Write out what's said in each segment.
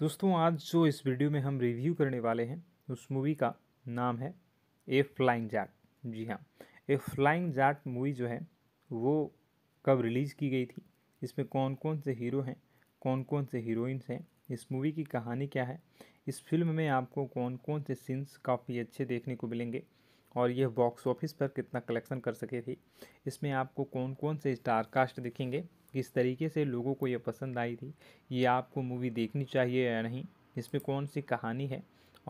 दोस्तों आज जो इस वीडियो में हम रिव्यू करने वाले हैं उस मूवी का नाम है ए फ्लाइंग जाट जी हाँ ए फ्लाइंग जाट मूवी जो है वो कब रिलीज़ की गई थी इसमें कौन कौन से हीरो हैं कौन कौन से हीरोइंस हैं इस मूवी की कहानी क्या है इस फिल्म में आपको कौन कौन से सीन्स काफ़ी अच्छे देखने को मिलेंगे और यह बॉक्स ऑफिस पर कितना कलेक्शन कर सके थी इसमें आपको कौन कौन से स्टार कास्ट दिखेंगे किस तरीके से लोगों को यह पसंद आई थी ये आपको मूवी देखनी चाहिए या नहीं इसमें कौन सी कहानी है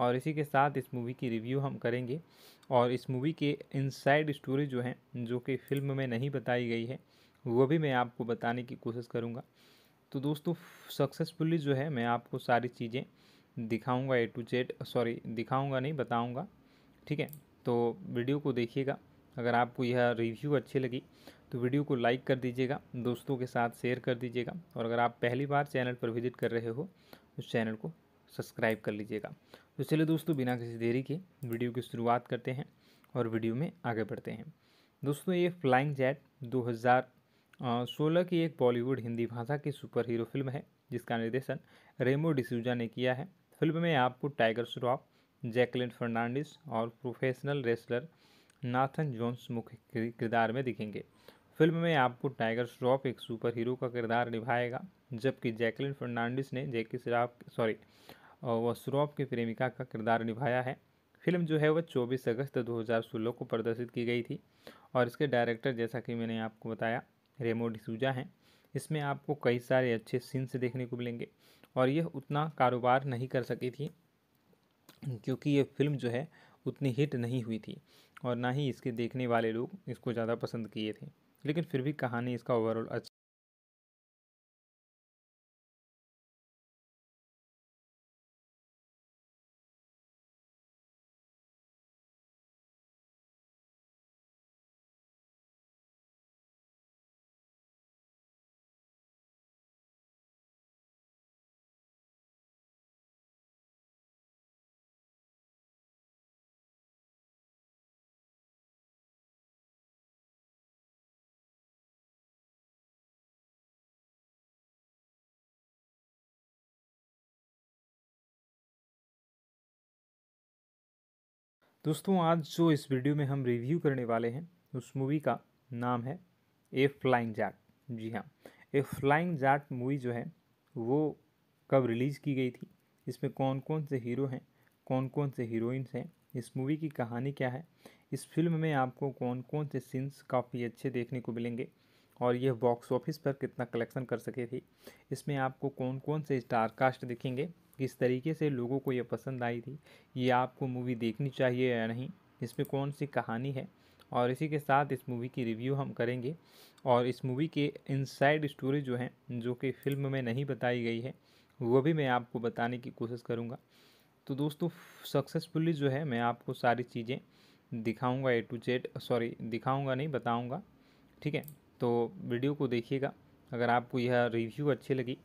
और इसी के साथ इस मूवी की रिव्यू हम करेंगे और इस मूवी के इनसाइड स्टोरी जो हैं जो कि फिल्म में नहीं बताई गई है वो भी मैं आपको बताने की कोशिश करूँगा तो दोस्तों सक्सेसफुली जो है मैं आपको सारी चीज़ें दिखाऊँगा ए टू जेड सॉरी दिखाऊँगा नहीं बताऊँगा ठीक है तो वीडियो को देखिएगा अगर आपको यह रिव्यू अच्छी लगी तो वीडियो को लाइक कर दीजिएगा दोस्तों के साथ शेयर कर दीजिएगा और अगर आप पहली बार चैनल पर विजिट कर रहे हो तो उस चैनल को सब्सक्राइब कर लीजिएगा तो चलिए दोस्तों बिना किसी देरी के वीडियो की शुरुआत करते हैं और वीडियो में आगे बढ़ते हैं दोस्तों ये फ्लाइंग जैट 2016 की एक बॉलीवुड हिंदी भाषा की सुपर हीरो फिल्म है जिसका निर्देशन रेमो डिसूजा ने किया है फिल्म में आपको टाइगर श्रॉफ जैकलिन फर्नांडिस और प्रोफेशनल रेसलर नाथन जोन्स मुख्य किरदार में दिखेंगे फिल्म में आपको टाइगर श्रॉफ एक सुपर हीरो का किरदार निभाएगा जबकि जैकलिन फर्नांडिस ने जैकी श्रॉफ सॉरी वह श्रॉफ की प्रेमिका का किरदार निभाया है फिल्म जो है वह 24 अगस्त 2016 को प्रदर्शित की गई थी और इसके डायरेक्टर जैसा कि मैंने आपको बताया रेमो डिसूजा हैं इसमें आपको कई सारे अच्छे सीन्स देखने को मिलेंगे और यह उतना कारोबार नहीं कर सकी थी क्योंकि ये फिल्म जो है उतनी हिट नहीं हुई थी और ना ही इसके देखने वाले लोग इसको ज़्यादा पसंद किए थे लेकिन फिर भी कहानी इसका ओवरऑल अच्छा दोस्तों आज जो इस वीडियो में हम रिव्यू करने वाले हैं उस मूवी का नाम है ए फ्लाइंग जैट जी हाँ ए फ्लाइंग जैट मूवी जो है वो कब रिलीज़ की गई थी इसमें कौन कौन से हीरो हैं कौन कौन से हीरोइंस हैं इस मूवी की कहानी क्या है इस फिल्म में आपको कौन कौन से सीन्स काफ़ी अच्छे देखने को मिलेंगे और यह बॉक्स ऑफिस पर कितना कलेक्शन कर सके थी इसमें आपको कौन कौन से स्टार कास्ट दिखेंगे किस तरीके से लोगों को यह पसंद आई थी ये आपको मूवी देखनी चाहिए या नहीं इसमें कौन सी कहानी है और इसी के साथ इस मूवी की रिव्यू हम करेंगे और इस मूवी के इनसाइड स्टोरी जो हैं जो कि फिल्म में नहीं बताई गई है वो भी मैं आपको बताने की कोशिश करूँगा तो दोस्तों सक्सेसफुली जो है मैं आपको सारी चीज़ें दिखाऊँगा ए टू जेड सॉरी दिखाऊँगा नहीं बताऊँगा ठीक है तो वीडियो को देखिएगा अगर आपको यह रिव्यू अच्छी लगी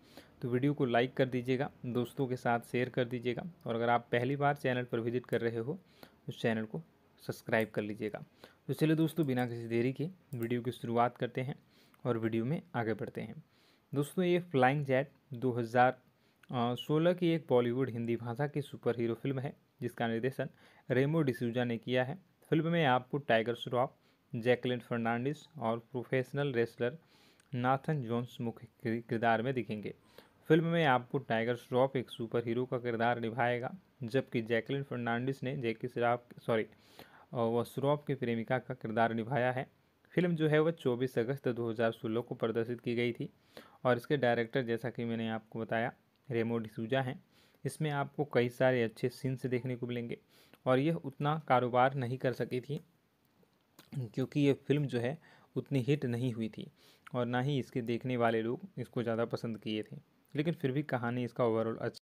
तो वीडियो को लाइक कर दीजिएगा दोस्तों के साथ शेयर कर दीजिएगा और अगर आप पहली बार चैनल पर विजिट कर रहे हो तो चैनल को सब्सक्राइब कर लीजिएगा तो चलिए दोस्तों बिना किसी देरी के वीडियो की शुरुआत करते हैं और वीडियो में आगे बढ़ते हैं दोस्तों ये फ्लाइंग जैट 2016 की एक बॉलीवुड हिंदी भाषा की सुपर हीरो फिल्म है जिसका निर्देशन रेमो डिसूजा ने किया है फिल्म में आपको टाइगर श्रॉफ जैकलिन फर्नांडिस और प्रोफेशनल रेसलर नाथन जोन्स मुख्य किरदार में दिखेंगे फिल्म में आपको टाइगर श्रॉफ एक सुपर हीरो का किरदार निभाएगा जबकि जैकलिन फर्नांडिस ने जैकी श्रॉफ सॉरी वह श्रॉफ की प्रेमिका का किरदार निभाया है फिल्म जो है वह 24 अगस्त 2016 को प्रदर्शित की गई थी और इसके डायरेक्टर जैसा कि मैंने आपको बताया रेमो डिसूजा हैं इसमें आपको कई सारे अच्छे सीन्स देखने को मिलेंगे और यह उतना कारोबार नहीं कर सकी थी क्योंकि ये फिल्म जो है उतनी हिट नहीं हुई थी और ना ही इसके देखने वाले लोग इसको ज़्यादा पसंद किए थे लेकिन फिर भी कहानी इसका ओवरऑल अच्छा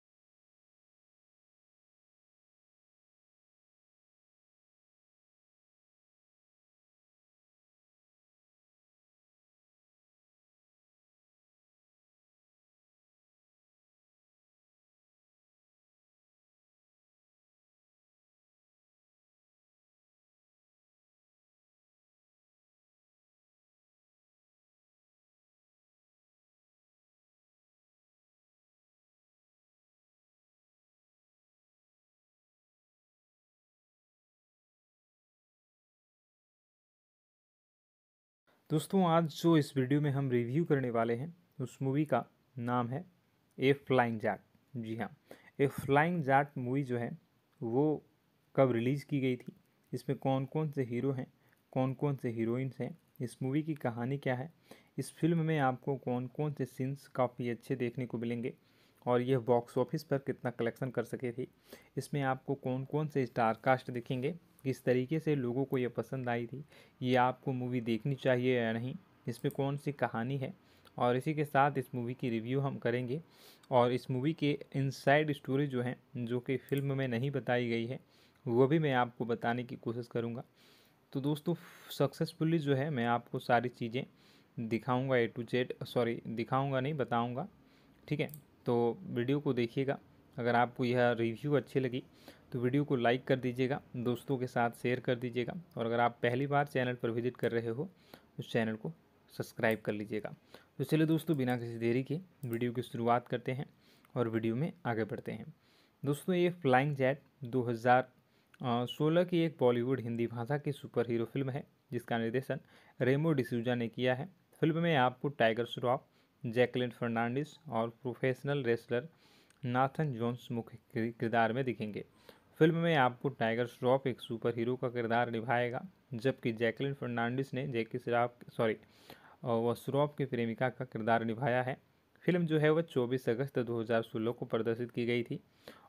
दोस्तों आज जो इस वीडियो में हम रिव्यू करने वाले हैं उस मूवी का नाम है ए फ्लाइंग जैट जी हाँ ए फ्लाइंग जैट मूवी जो है वो कब रिलीज़ की गई थी इसमें कौन कौन से हीरो हैं कौन कौन से हीरोइंस हैं इस मूवी की कहानी क्या है इस फिल्म में आपको कौन कौन से सीन्स काफ़ी अच्छे देखने को मिलेंगे और यह बॉक्स ऑफिस पर कितना कलेक्शन कर सके थी इसमें आपको कौन कौन से स्टार कास्ट दिखेंगे किस तरीके से लोगों को यह पसंद आई थी ये आपको मूवी देखनी चाहिए या नहीं इसमें कौन सी कहानी है और इसी के साथ इस मूवी की रिव्यू हम करेंगे और इस मूवी के इनसाइड स्टोरी जो हैं जो कि फिल्म में नहीं बताई गई है वो भी मैं आपको बताने की कोशिश करूँगा तो दोस्तों सक्सेसफुली जो है मैं आपको सारी चीज़ें दिखाऊँगा ए टू जेड सॉरी दिखाऊँगा नहीं बताऊँगा ठीक है तो वीडियो को देखिएगा अगर आपको यह रिव्यू अच्छी लगी तो वीडियो को लाइक कर दीजिएगा दोस्तों के साथ शेयर कर दीजिएगा और अगर आप पहली बार चैनल पर विजिट कर रहे हो उस चैनल को सब्सक्राइब कर लीजिएगा तो चलिए दोस्तों बिना किसी देरी के वीडियो की शुरुआत करते हैं और वीडियो में आगे बढ़ते हैं दोस्तों ये फ्लाइंग जैट 2016 की एक बॉलीवुड हिंदी भाषा की सुपर हीरो फिल्म है जिसका निर्देशन रेमो डिसूजा ने किया है फिल्म में आपको टाइगर श्रॉफ जैकलिन फर्नांडिस और प्रोफेशनल रेसलर नाथन जोन्स मुख्य किरदार में दिखेंगे फिल्म में आपको टाइगर श्रॉफ एक सुपर हीरो का किरदार निभाएगा जबकि जैकलिन फर्नांडिस ने जैकी श्रॉफ सॉरी वह श्रॉफ की प्रेमिका का किरदार निभाया है फिल्म जो है वह 24 अगस्त 2016 को प्रदर्शित की गई थी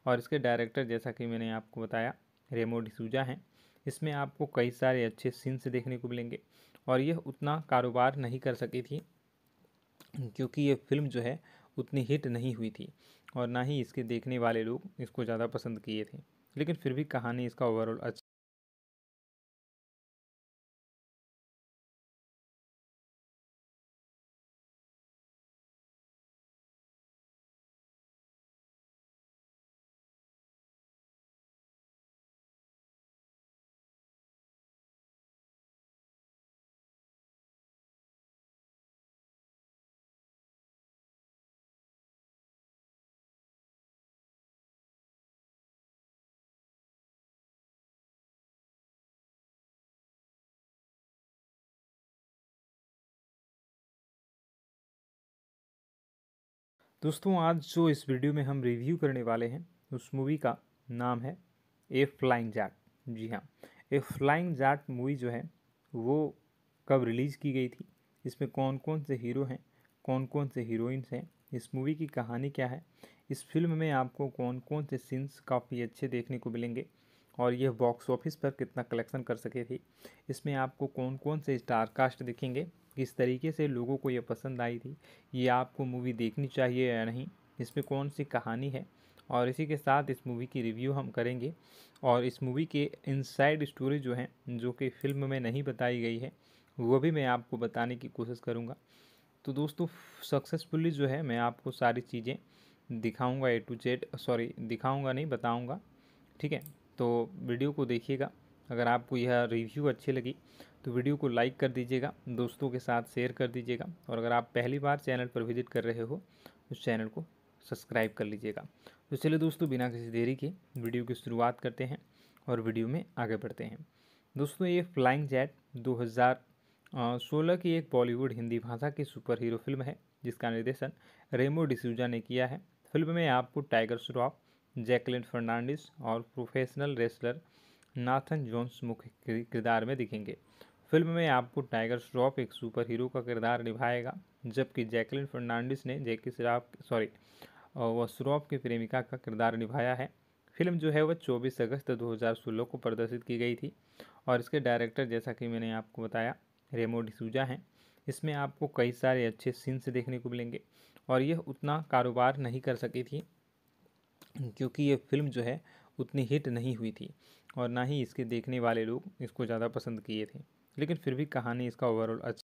और इसके डायरेक्टर जैसा कि मैंने आपको बताया रेमो डिसूजा हैं इसमें आपको कई सारे अच्छे सीन्स देखने को मिलेंगे और यह उतना कारोबार नहीं कर सकी थी क्योंकि ये फिल्म जो है उतनी हिट नहीं हुई थी और ना ही इसके देखने वाले लोग इसको ज़्यादा पसंद किए थे लेकिन फिर भी कहानी इसका ओवरऑल अच्छा दोस्तों आज जो इस वीडियो में हम रिव्यू करने वाले हैं उस मूवी का नाम है ए फ्लाइंग जाट जी हाँ ए फ्लाइंग जाट मूवी जो है वो कब रिलीज़ की गई थी इसमें कौन कौन से हीरो हैं कौन कौन से हीरोइंस हैं इस मूवी की कहानी क्या है इस फिल्म में आपको कौन कौन से सीन्स काफ़ी अच्छे देखने को मिलेंगे और यह बॉक्स ऑफिस पर कितना कलेक्शन कर सके थी इसमें आपको कौन कौन से स्टार कास्ट दिखेंगे किस तरीके से लोगों को ये पसंद आई थी ये आपको मूवी देखनी चाहिए या नहीं इसमें कौन सी कहानी है और इसी के साथ इस मूवी की रिव्यू हम करेंगे और इस मूवी के इनसाइड स्टोरी जो हैं जो कि फिल्म में नहीं बताई गई है वो भी मैं आपको बताने की कोशिश करूँगा तो दोस्तों सक्सेसफुली जो है मैं आपको सारी चीज़ें दिखाऊँगा ए टू जेड सॉरी दिखाऊँगा नहीं बताऊँगा ठीक है तो वीडियो को देखिएगा अगर आपको यह रिव्यू अच्छी लगी तो वीडियो को लाइक कर दीजिएगा दोस्तों के साथ शेयर कर दीजिएगा और अगर आप पहली बार चैनल पर विजिट कर रहे हो उस चैनल को सब्सक्राइब कर लीजिएगा तो चलिए दोस्तों बिना किसी देरी के वीडियो की शुरुआत करते हैं और वीडियो में आगे बढ़ते हैं दोस्तों ये फ्लाइंग जैट 2016 की एक बॉलीवुड हिंदी भाषा की सुपर हीरो फिल्म है जिसका निर्देशन रेमो डिसूजा ने किया है फिल्म में आपको टाइगर श्रॉफ जैकलिन फर्नांडिस और प्रोफेशनल रेसलर नाथन जोन्स मुख्य किरदार में दिखेंगे फिल्म में आपको टाइगर श्रॉफ एक सुपर हीरो का किरदार निभाएगा जबकि जैकलिन फर्नांडिस ने जैकी श्रॉफ सॉरी वह श्रॉफ की प्रेमिका का किरदार निभाया है फिल्म जो है वह 24 अगस्त 2016 को प्रदर्शित की गई थी और इसके डायरेक्टर जैसा कि मैंने आपको बताया रेमो डिसूजा हैं इसमें आपको कई सारे अच्छे सीन्स देखने को मिलेंगे और यह उतना कारोबार नहीं कर सकी थी क्योंकि ये फिल्म जो है उतनी हिट नहीं हुई थी और ना ही इसके देखने वाले लोग इसको ज़्यादा पसंद किए थे लेकिन फिर भी कहानी इसका ओवरऑल अच्छा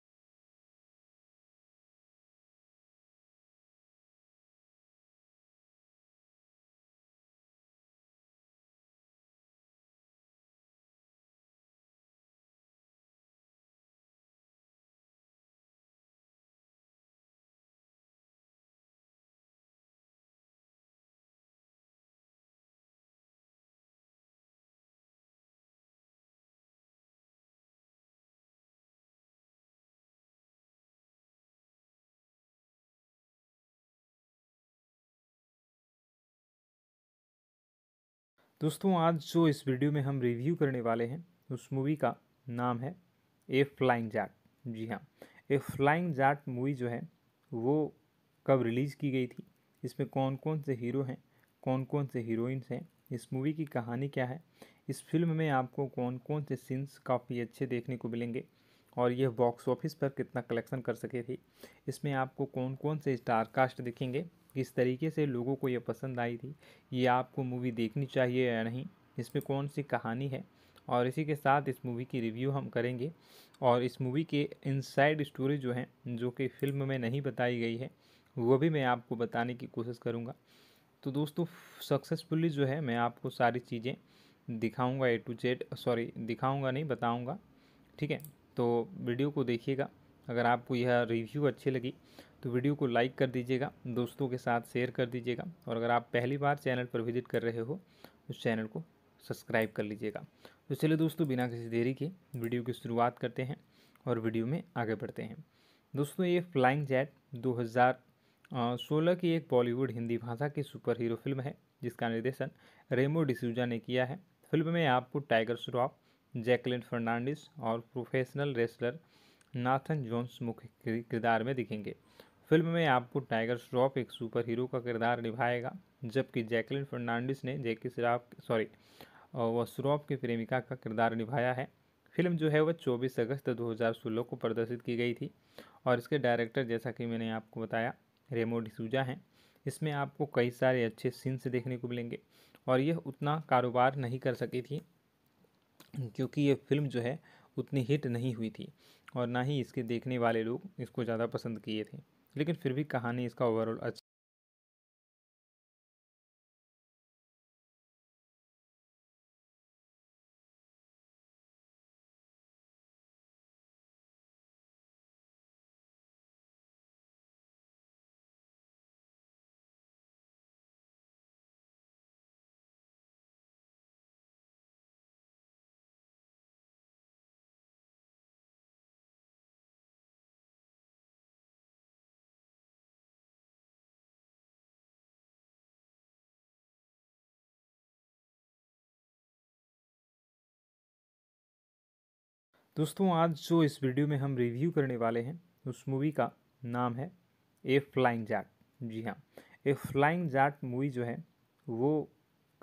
दोस्तों आज जो इस वीडियो में हम रिव्यू करने वाले हैं उस मूवी का नाम है ए फ्लाइंग जाट जी हाँ ए फ्लाइंग जाट मूवी जो है वो कब रिलीज़ की गई थी इसमें कौन कौन से हीरो हैं कौन कौन से हीरोइंस हैं इस मूवी की कहानी क्या है इस फिल्म में आपको कौन कौन से सीन्स काफ़ी अच्छे देखने को मिलेंगे और यह बॉक्स ऑफिस पर कितना कलेक्शन कर सके थी इसमें आपको कौन कौन से स्टार कास्ट दिखेंगे किस तरीके से लोगों को यह पसंद आई थी ये आपको मूवी देखनी चाहिए या नहीं इसमें कौन सी कहानी है और इसी के साथ इस मूवी की रिव्यू हम करेंगे और इस मूवी के इनसाइड स्टोरी जो हैं जो कि फिल्म में नहीं बताई गई है वो भी मैं आपको बताने की कोशिश करूँगा तो दोस्तों सक्सेसफुली जो है मैं आपको सारी चीज़ें दिखाऊंगा ए टू जेड सॉरी दिखाऊंगा नहीं बताऊंगा ठीक है तो वीडियो को देखिएगा अगर आपको यह रिव्यू अच्छी लगी तो वीडियो को लाइक कर दीजिएगा दोस्तों के साथ शेयर कर दीजिएगा और अगर आप पहली बार चैनल पर विजिट कर रहे हो तो चैनल को सब्सक्राइब कर लीजिएगा तो चलिए दोस्तों बिना किसी देरी के वीडियो की शुरुआत करते हैं और वीडियो में आगे बढ़ते हैं दोस्तों ये फ्लाइंग जैट 2016 की एक बॉलीवुड हिंदी भाषा की सुपर हीरो फिल्म है जिसका निर्देशन रेमो डिसूजा ने किया है फिल्म में आपको टाइगर श्रॉफ जैकलिन फर्नांडिस और प्रोफेशनल रेसलर नाथन जोन्स मुख्य किरदार में दिखेंगे फिल्म में आपको टाइगर श्रॉफ एक सुपर हीरो का किरदार निभाएगा जबकि जैकलिन फर्नांडिस ने जैकी श्रॉफ सॉरी वह श्रॉफ की प्रेमिका का किरदार निभाया है फिल्म जो है वह 24 अगस्त 2016 को प्रदर्शित की गई थी और इसके डायरेक्टर जैसा कि मैंने आपको बताया रेमो डिसूजा हैं इसमें आपको कई सारे अच्छे सीन्स देखने को मिलेंगे और यह उतना कारोबार नहीं कर सकी थी क्योंकि ये फिल्म जो है उतनी हिट नहीं हुई थी और ना ही इसके देखने वाले लोग इसको ज़्यादा पसंद किए थे लेकिन फिर भी कहानी इसका ओवरऑल अच्छा दोस्तों आज जो इस वीडियो में हम रिव्यू करने वाले हैं उस मूवी का नाम है ए फ्लाइंग जाट जी हाँ ए फ्लाइंग जाट मूवी जो है वो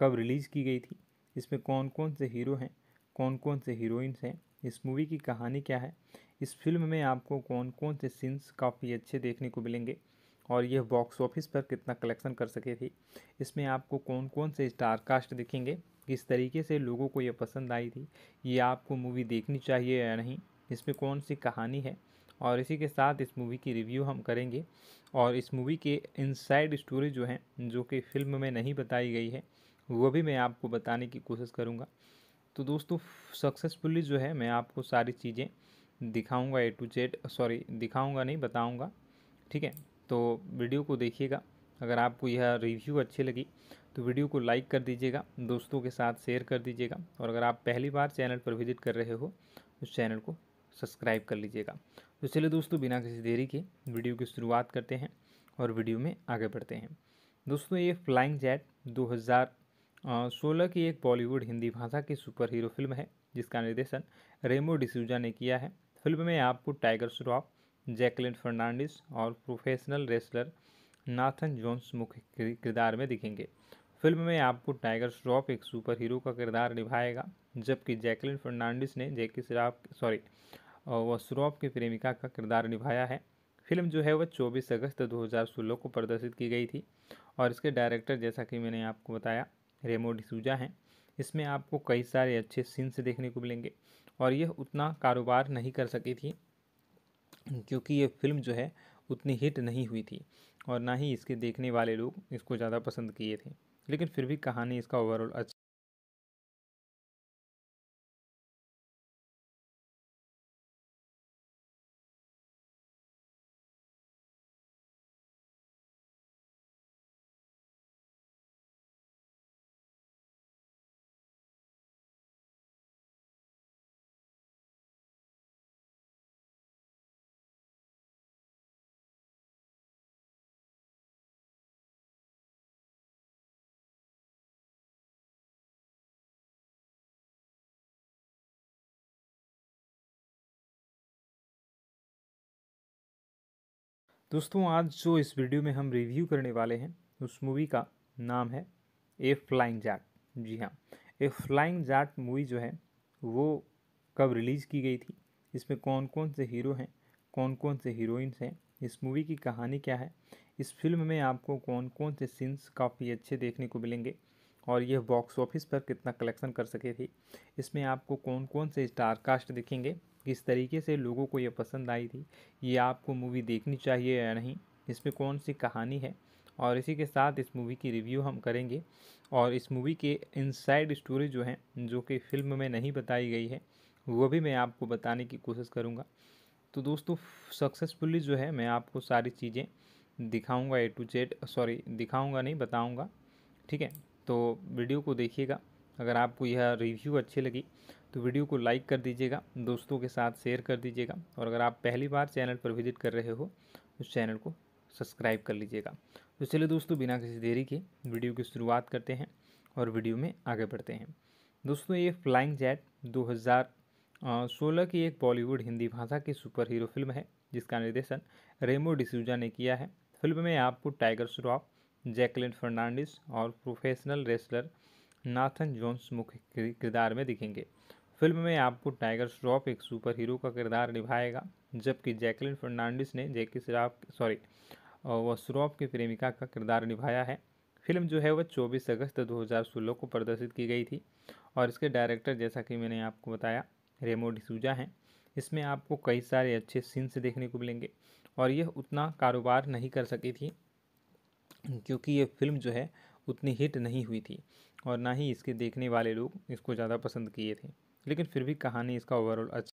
कब रिलीज़ की गई थी इसमें कौन कौन से हीरो हैं कौन कौन से हीरोइंस हैं इस मूवी की कहानी क्या है इस फिल्म में आपको कौन कौन से सीन्स काफ़ी अच्छे देखने को मिलेंगे और यह बॉक्स ऑफिस पर कितना कलेक्शन कर सके थी इसमें आपको कौन कौन से स्टार कास्ट दिखेंगे किस तरीके से लोगों को यह पसंद आई थी ये आपको मूवी देखनी चाहिए या नहीं इसमें कौन सी कहानी है और इसी के साथ इस मूवी की रिव्यू हम करेंगे और इस मूवी के इनसाइड स्टोरी जो हैं जो कि फिल्म में नहीं बताई गई है वो भी मैं आपको बताने की कोशिश करूँगा तो दोस्तों सक्सेसफुली जो है मैं आपको सारी चीज़ें दिखाऊँगा ए टू जेड सॉरी दिखाऊँगा नहीं बताऊँगा ठीक है तो वीडियो को देखिएगा अगर आपको यह रिव्यू अच्छी लगी तो वीडियो को लाइक कर दीजिएगा दोस्तों के साथ शेयर कर दीजिएगा और अगर आप पहली बार चैनल पर विजिट कर रहे हो उस चैनल को सब्सक्राइब कर लीजिएगा तो चलिए दोस्तों बिना किसी देरी के वीडियो की शुरुआत करते हैं और वीडियो में आगे बढ़ते हैं दोस्तों ये फ्लाइंग जैट 2016 की एक बॉलीवुड हिंदी भाषा की सुपर हीरो फिल्म है जिसका निर्देशन रेमो डिसूजा ने किया है फिल्म में आपको टाइगर श्रॉफ जैकलिन फर्नांडिस और प्रोफेशनल रेसलर नाथन जोन्स मुख्य किरदार में दिखेंगे फिल्म में आपको टाइगर श्रॉफ एक सुपर हीरो का किरदार निभाएगा जबकि जैकलिन फर्नांडिस ने जैकी श्रॉफ सॉरी वह श्रॉफ की प्रेमिका का किरदार निभाया है फिल्म जो है वह 24 अगस्त 2016 को प्रदर्शित की गई थी और इसके डायरेक्टर जैसा कि मैंने आपको बताया रेमो डिसूजा हैं इसमें आपको कई सारे अच्छे सीन्स देखने को मिलेंगे और यह उतना कारोबार नहीं कर सकी थी क्योंकि ये फिल्म जो है उतनी हिट नहीं हुई थी और ना ही इसके देखने वाले लोग इसको ज़्यादा पसंद किए थे लेकिन फिर भी कहानी इसका ओवरऑल अच्छा दोस्तों आज जो इस वीडियो में हम रिव्यू करने वाले हैं उस मूवी का नाम है ए फ्लाइंग जैट जी हाँ ए फ्लाइंग जैट मूवी जो है वो कब रिलीज़ की गई थी इसमें कौन कौन से हीरो हैं कौन कौन से हीरोइंस हैं इस मूवी की कहानी क्या है इस फिल्म में आपको कौन कौन से सीन्स काफ़ी अच्छे देखने को मिलेंगे और यह बॉक्स ऑफिस पर कितना कलेक्शन कर सके थी इसमें आपको कौन कौन से स्टार कास्ट दिखेंगे किस तरीके से लोगों को ये पसंद आई थी ये आपको मूवी देखनी चाहिए या नहीं इसमें कौन सी कहानी है और इसी के साथ इस मूवी की रिव्यू हम करेंगे और इस मूवी के इनसाइड स्टोरी जो हैं जो कि फिल्म में नहीं बताई गई है वो भी मैं आपको बताने की कोशिश करूँगा तो दोस्तों सक्सेसफुली जो है मैं आपको सारी चीज़ें दिखाऊंगा ए टू जेड सॉरी दिखाऊंगा नहीं बताऊंगा ठीक है तो वीडियो को देखिएगा अगर आपको यह रिव्यू अच्छी लगी तो वीडियो को लाइक कर दीजिएगा दोस्तों के साथ शेयर कर दीजिएगा और अगर आप पहली बार चैनल पर विजिट कर रहे हो उस चैनल को सब्सक्राइब कर लीजिएगा तो चलिए दोस्तों बिना किसी देरी के वीडियो की शुरुआत करते हैं और वीडियो में आगे बढ़ते हैं दोस्तों ये फ्लाइंग जैट 2016 की एक बॉलीवुड हिंदी भाषा की सुपर हीरो फिल्म है जिसका निर्देशन रेमो डिसूजा ने किया है फिल्म में आपको टाइगर श्रॉफ जैकलिन फर्नांडिस और प्रोफेशनल रेसलर नाथन जोन्स मुख्य किरदार में दिखेंगे फिल्म में आपको टाइगर श्रॉफ एक सुपर हीरो का किरदार निभाएगा जबकि जैकलिन फर्नांडिस ने जैकी श्रॉफ सॉरी वह श्रॉफ की प्रेमिका का किरदार निभाया है फिल्म जो है वह 24 अगस्त 2016 को प्रदर्शित की गई थी और इसके डायरेक्टर जैसा कि मैंने आपको बताया रेमो डिसूजा हैं इसमें आपको कई सारे अच्छे सीन्स देखने को मिलेंगे और यह उतना कारोबार नहीं कर सकी थी क्योंकि ये फिल्म जो है उतनी हिट नहीं हुई थी और ना ही इसके देखने वाले लोग इसको ज़्यादा पसंद किए थे लेकिन फिर भी कहानी इसका ओवरऑल अच्छा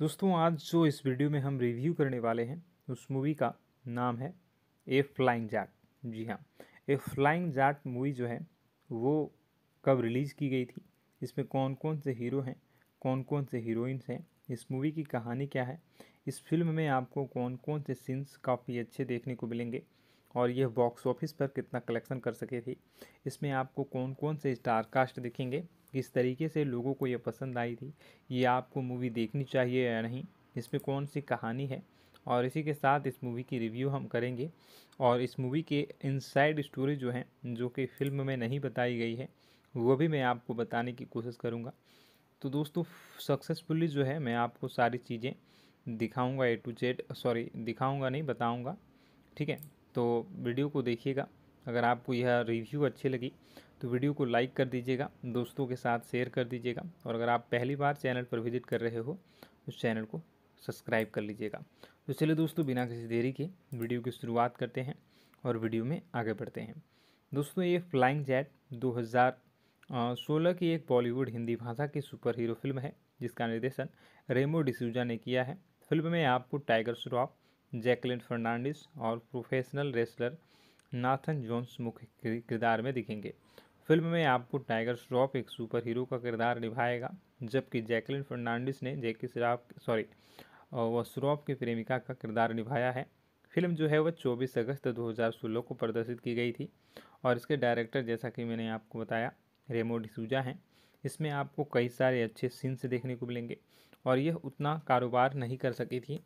दोस्तों आज जो इस वीडियो में हम रिव्यू करने वाले हैं उस मूवी का नाम है ए फ्लाइंग जाट जी हाँ ए फ्लाइंग जाट मूवी जो है वो कब रिलीज़ की गई थी इसमें कौन कौन से हीरो हैं कौन कौन से हीरोइंस हैं इस मूवी की कहानी क्या है इस फिल्म में आपको कौन कौन से सीन्स काफ़ी अच्छे देखने को मिलेंगे और यह बॉक्स ऑफिस पर कितना कलेक्शन कर सके थी इसमें आपको कौन कौन से स्टार कास्ट दिखेंगे किस तरीके से लोगों को ये पसंद आई थी ये आपको मूवी देखनी चाहिए या नहीं इसमें कौन सी कहानी है और इसी के साथ इस मूवी की रिव्यू हम करेंगे और इस मूवी के इनसाइड स्टोरी जो हैं जो कि फिल्म में नहीं बताई गई है वो भी मैं आपको बताने की कोशिश करूँगा तो दोस्तों सक्सेसफुली जो है मैं आपको सारी चीज़ें दिखाऊंगा ए टू जेड सॉरी दिखाऊंगा नहीं बताऊंगा ठीक है तो वीडियो को देखिएगा अगर आपको यह रिव्यू अच्छी लगी तो वीडियो को लाइक कर दीजिएगा दोस्तों के साथ शेयर कर दीजिएगा और अगर आप पहली बार चैनल पर विजिट कर रहे हो तो चैनल को सब्सक्राइब कर लीजिएगा तो चलिए दोस्तों बिना किसी देरी के वीडियो की शुरुआत करते हैं और वीडियो में आगे बढ़ते हैं दोस्तों ये फ्लाइंग जैट 2016 की एक बॉलीवुड हिंदी भाषा की सुपर हीरो फिल्म है जिसका निर्देशन रेमो डिसूजा ने किया है फिल्म में आपको टाइगर श्रॉफ जैकलिन फर्नांडिस और प्रोफेशनल रेसलर नाथन जोन्स मुख्य किरदार में दिखेंगे फिल्म में आपको टाइगर श्रॉफ एक सुपर हीरो का किरदार निभाएगा जबकि जैकलिन फर्नांडिस ने जैकी श्रॉफ सॉरी वह श्रॉफ की प्रेमिका का किरदार निभाया है फिल्म जो है वह 24 अगस्त 2016 को प्रदर्शित की गई थी और इसके डायरेक्टर जैसा कि मैंने आपको बताया रेमो डिसूजा हैं इसमें आपको कई सारे अच्छे सीन्स देखने को मिलेंगे और यह उतना कारोबार नहीं कर सकी थी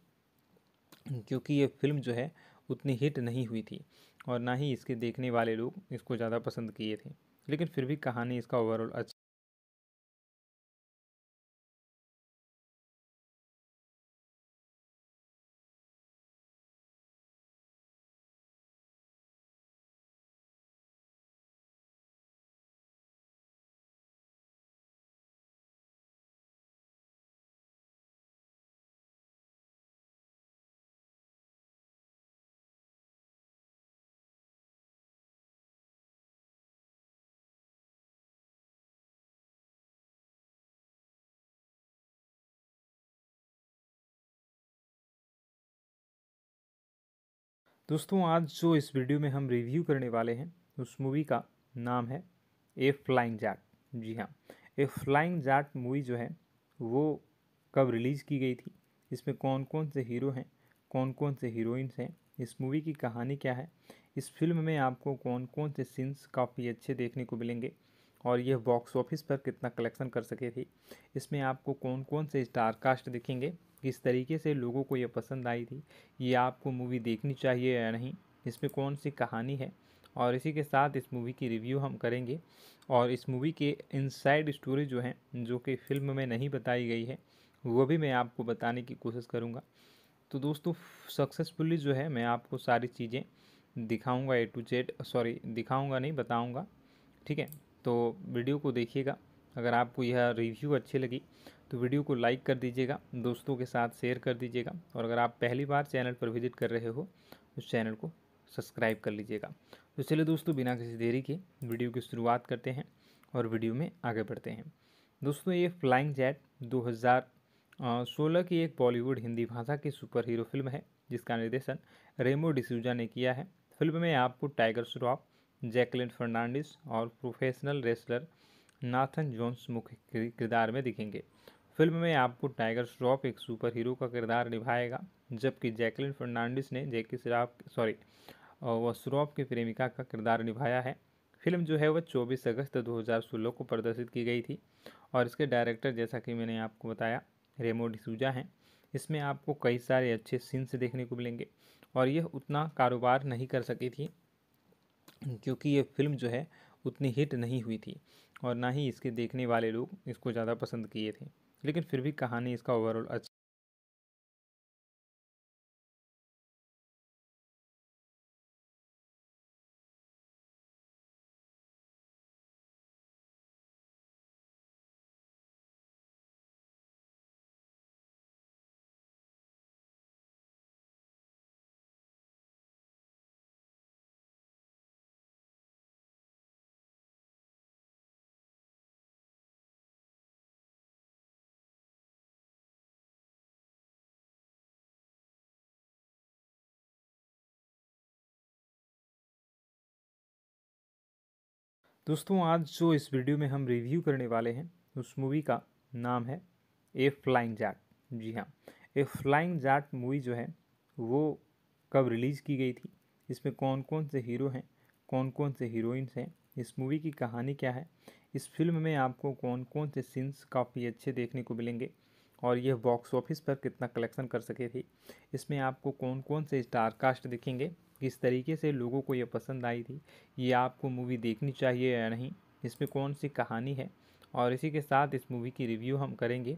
क्योंकि ये फिल्म जो है उतनी हिट नहीं हुई थी और ना ही इसके देखने वाले लोग इसको ज़्यादा पसंद किए थे लेकिन फिर भी कहानी इसका ओवरऑल अच्छा दोस्तों आज जो इस वीडियो में हम रिव्यू करने वाले हैं उस मूवी का नाम है ए फ्लाइंग जैट जी हाँ ए फ्लाइंग जैट मूवी जो है वो कब रिलीज़ की गई थी इसमें कौन कौन से हीरो हैं कौन कौन से हीरोइंस हैं इस मूवी की कहानी क्या है इस फिल्म में आपको कौन कौन से सीन्स काफ़ी अच्छे देखने को मिलेंगे और यह बॉक्स ऑफिस पर कितना कलेक्शन कर सके थी इसमें आपको कौन कौन से स्टार कास्ट दिखेंगे किस तरीके से लोगों को यह पसंद आई थी ये आपको मूवी देखनी चाहिए या नहीं इसमें कौन सी कहानी है और इसी के साथ इस मूवी की रिव्यू हम करेंगे और इस मूवी के इनसाइड स्टोरी जो हैं जो कि फिल्म में नहीं बताई गई है वो भी मैं आपको बताने की कोशिश करूँगा तो दोस्तों सक्सेसफुली जो है मैं आपको सारी चीज़ें दिखाऊँगा ए टू जेड सॉरी दिखाऊँगा नहीं बताऊँगा ठीक है तो वीडियो को देखिएगा अगर आपको यह रिव्यू अच्छी लगी तो वीडियो को लाइक कर दीजिएगा दोस्तों के साथ शेयर कर दीजिएगा और अगर आप पहली बार चैनल पर विजिट कर रहे हो उस चैनल को सब्सक्राइब कर लीजिएगा तो चलिए दोस्तों बिना किसी देरी के वीडियो की शुरुआत करते हैं और वीडियो में आगे बढ़ते हैं दोस्तों ये फ्लाइंग जैट 2016 की एक बॉलीवुड हिंदी भाषा की सुपर हीरो फिल्म है जिसका निर्देशन रेमो डिसूजा ने किया है फिल्म में आपको टाइगर श्रॉफ जैकलिन फर्नांडिस और प्रोफेशनल रेसलर नाथन जोन्स मुख्य किरदार में दिखेंगे फिल्म में आपको टाइगर श्रॉफ एक सुपर हीरो का किरदार निभाएगा जबकि जैकलिन फर्नांडिस ने जैकी श्रॉफ सॉरी वह श्रॉफ की प्रेमिका का किरदार निभाया है फिल्म जो है वह 24 अगस्त 2016 को प्रदर्शित की गई थी और इसके डायरेक्टर जैसा कि मैंने आपको बताया रेमो डिसूजा हैं इसमें आपको कई सारे अच्छे सीन्स देखने को मिलेंगे और यह उतना कारोबार नहीं कर सकी थी क्योंकि ये फिल्म जो है उतनी हिट नहीं हुई थी और ना ही इसके देखने वाले लोग इसको ज़्यादा पसंद किए थे लेकिन फिर भी कहानी इसका ओवरऑल अच्छा दोस्तों आज जो इस वीडियो में हम रिव्यू करने वाले हैं उस मूवी का नाम है ए फ्लाइंग जैट जी हाँ ए फ्लाइंग जैट मूवी जो है वो कब रिलीज़ की गई थी इसमें कौन कौन से हीरो हैं कौन कौन से हीरोइंस हैं इस मूवी की कहानी क्या है इस फिल्म में आपको कौन कौन से सीन्स काफ़ी अच्छे देखने को मिलेंगे और यह बॉक्स ऑफिस पर कितना कलेक्शन कर सके थी इसमें आपको कौन कौन से स्टार कास्ट दिखेंगे किस तरीके से लोगों को यह पसंद आई थी ये आपको मूवी देखनी चाहिए या नहीं इसमें कौन सी कहानी है और इसी के साथ इस मूवी की रिव्यू हम करेंगे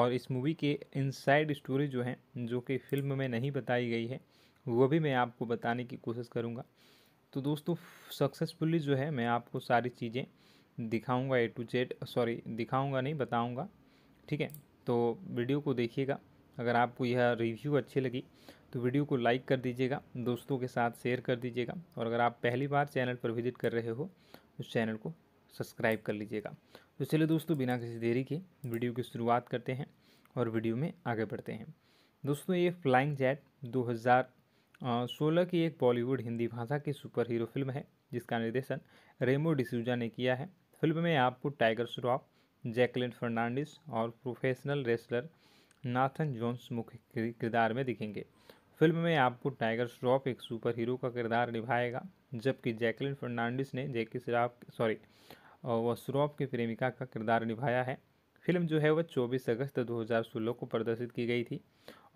और इस मूवी के इनसाइड स्टोरी जो हैं जो कि फिल्म में नहीं बताई गई है वो भी मैं आपको बताने की कोशिश करूँगा तो दोस्तों सक्सेसफुली जो है मैं आपको सारी चीज़ें दिखाऊंगा ए टू जेड सॉरी दिखाऊंगा नहीं बताऊंगा ठीक है तो वीडियो को देखिएगा अगर आपको यह रिव्यू अच्छी लगी तो वीडियो को लाइक कर दीजिएगा दोस्तों के साथ शेयर कर दीजिएगा और अगर आप पहली बार चैनल पर विजिट कर रहे हो तो चैनल को सब्सक्राइब कर लीजिएगा तो चलिए दोस्तों बिना किसी देरी के वीडियो की शुरुआत करते हैं और वीडियो में आगे बढ़ते हैं दोस्तों ये फ्लाइंग जैट 2016 की एक बॉलीवुड हिंदी भाषा की सुपर हीरो फिल्म है जिसका निर्देशन रेमो डिसूजा ने किया है फिल्म में आपको टाइगर श्रॉफ जैकलिन फर्नांडिस और प्रोफेशनल रेसलर नाथन जोन्स मुख्य किरदार में दिखेंगे फिल्म में आपको टाइगर श्रॉफ एक सुपर हीरो का किरदार निभाएगा जबकि जैकलिन फर्नांडिस ने जैकी श्रॉफ सॉरी वह श्रॉफ की प्रेमिका का किरदार निभाया है फिल्म जो है वह 24 अगस्त 2016 को प्रदर्शित की गई थी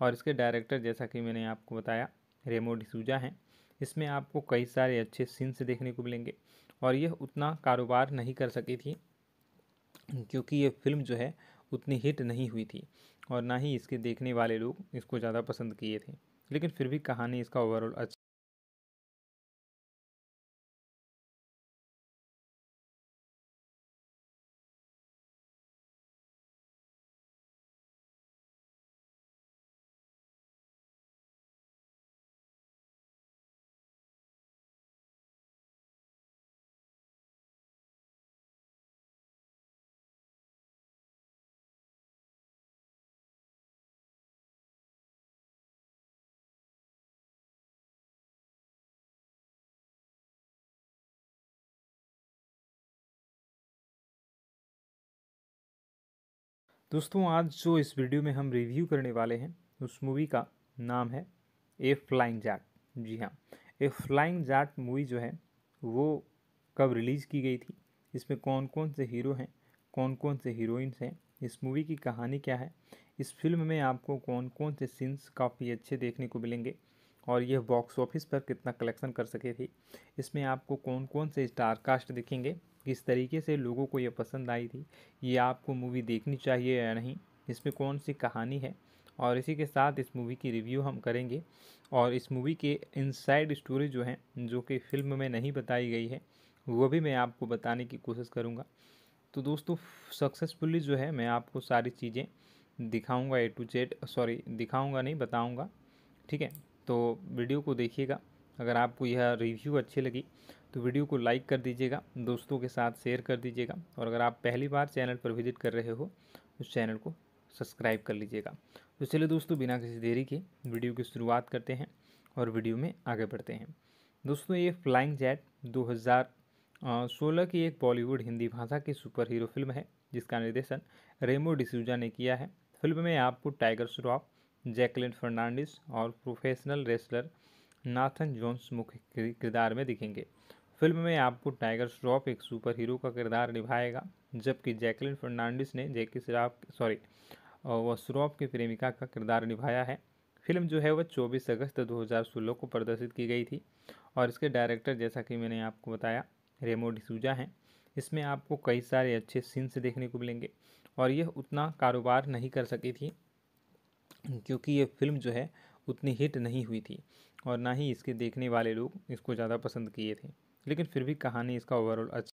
और इसके डायरेक्टर जैसा कि मैंने आपको बताया रेमो डिसूजा हैं इसमें आपको कई सारे अच्छे सीन्स देखने को मिलेंगे और यह उतना कारोबार नहीं कर सकी थी क्योंकि ये फिल्म जो है उतनी हिट नहीं हुई थी और ना ही इसके देखने वाले लोग इसको ज़्यादा पसंद किए थे लेकिन फिर भी कहानी इसका ओवरऑल अच्छा दोस्तों आज जो इस वीडियो में हम रिव्यू करने वाले हैं उस मूवी का नाम है ए फ्लाइंग जाट जी हाँ ए फ्लाइंग जाट मूवी जो है वो कब रिलीज़ की गई थी इसमें कौन कौन से हीरो हैं कौन कौन से हीरोइंस हैं इस मूवी की कहानी क्या है इस फिल्म में आपको कौन कौन से सीन्स काफ़ी अच्छे देखने को मिलेंगे और यह बॉक्स ऑफिस पर कितना कलेक्शन कर सके थी इसमें आपको कौन कौन से स्टार कास्ट दिखेंगे किस तरीके से लोगों को यह पसंद आई थी ये आपको मूवी देखनी चाहिए या नहीं इसमें कौन सी कहानी है और इसी के साथ इस मूवी की रिव्यू हम करेंगे और इस मूवी के इनसाइड स्टोरी जो हैं जो कि फिल्म में नहीं बताई गई है वो भी मैं आपको बताने की कोशिश करूँगा तो दोस्तों सक्सेसफुली जो है मैं आपको सारी चीज़ें दिखाऊँगा ए टू जेड सॉरी दिखाऊँगा नहीं बताऊँगा ठीक है तो वीडियो को देखिएगा अगर आपको यह रिव्यू अच्छी लगी तो वीडियो को लाइक कर दीजिएगा दोस्तों के साथ शेयर कर दीजिएगा और अगर आप पहली बार चैनल पर विजिट कर रहे हो उस चैनल को सब्सक्राइब कर लीजिएगा तो चलिए दोस्तों बिना किसी देरी के वीडियो की शुरुआत करते हैं और वीडियो में आगे बढ़ते हैं दोस्तों ये फ्लाइंग जैट 2016 की एक बॉलीवुड हिंदी भाषा की सुपर हीरो फिल्म है जिसका निर्देशन रेमो डिसूजा ने किया है फिल्म में आपको टाइगर श्रॉफ जैकलिन फर्नांडिस और प्रोफेशनल रेसलर नाथन जोन्स मुख्य किरदार में दिखेंगे फिल्म में आपको टाइगर श्रॉफ एक सुपर हीरो का किरदार निभाएगा जबकि जैकलिन फर्नांडिस ने जैकी श्रॉफ सॉरी वह श्रॉफ की प्रेमिका का किरदार निभाया है फिल्म जो है वह 24 अगस्त 2016 को प्रदर्शित की गई थी और इसके डायरेक्टर जैसा कि मैंने आपको बताया रेमो डिसूजा हैं इसमें आपको कई सारे अच्छे सीन्स देखने को मिलेंगे और यह उतना कारोबार नहीं कर सकी थी क्योंकि ये फिल्म जो है उतनी हिट नहीं हुई थी और ना ही इसके देखने वाले लोग इसको ज़्यादा पसंद किए थे लेकिन फिर भी कहानी इसका ओवरऑल अच्छा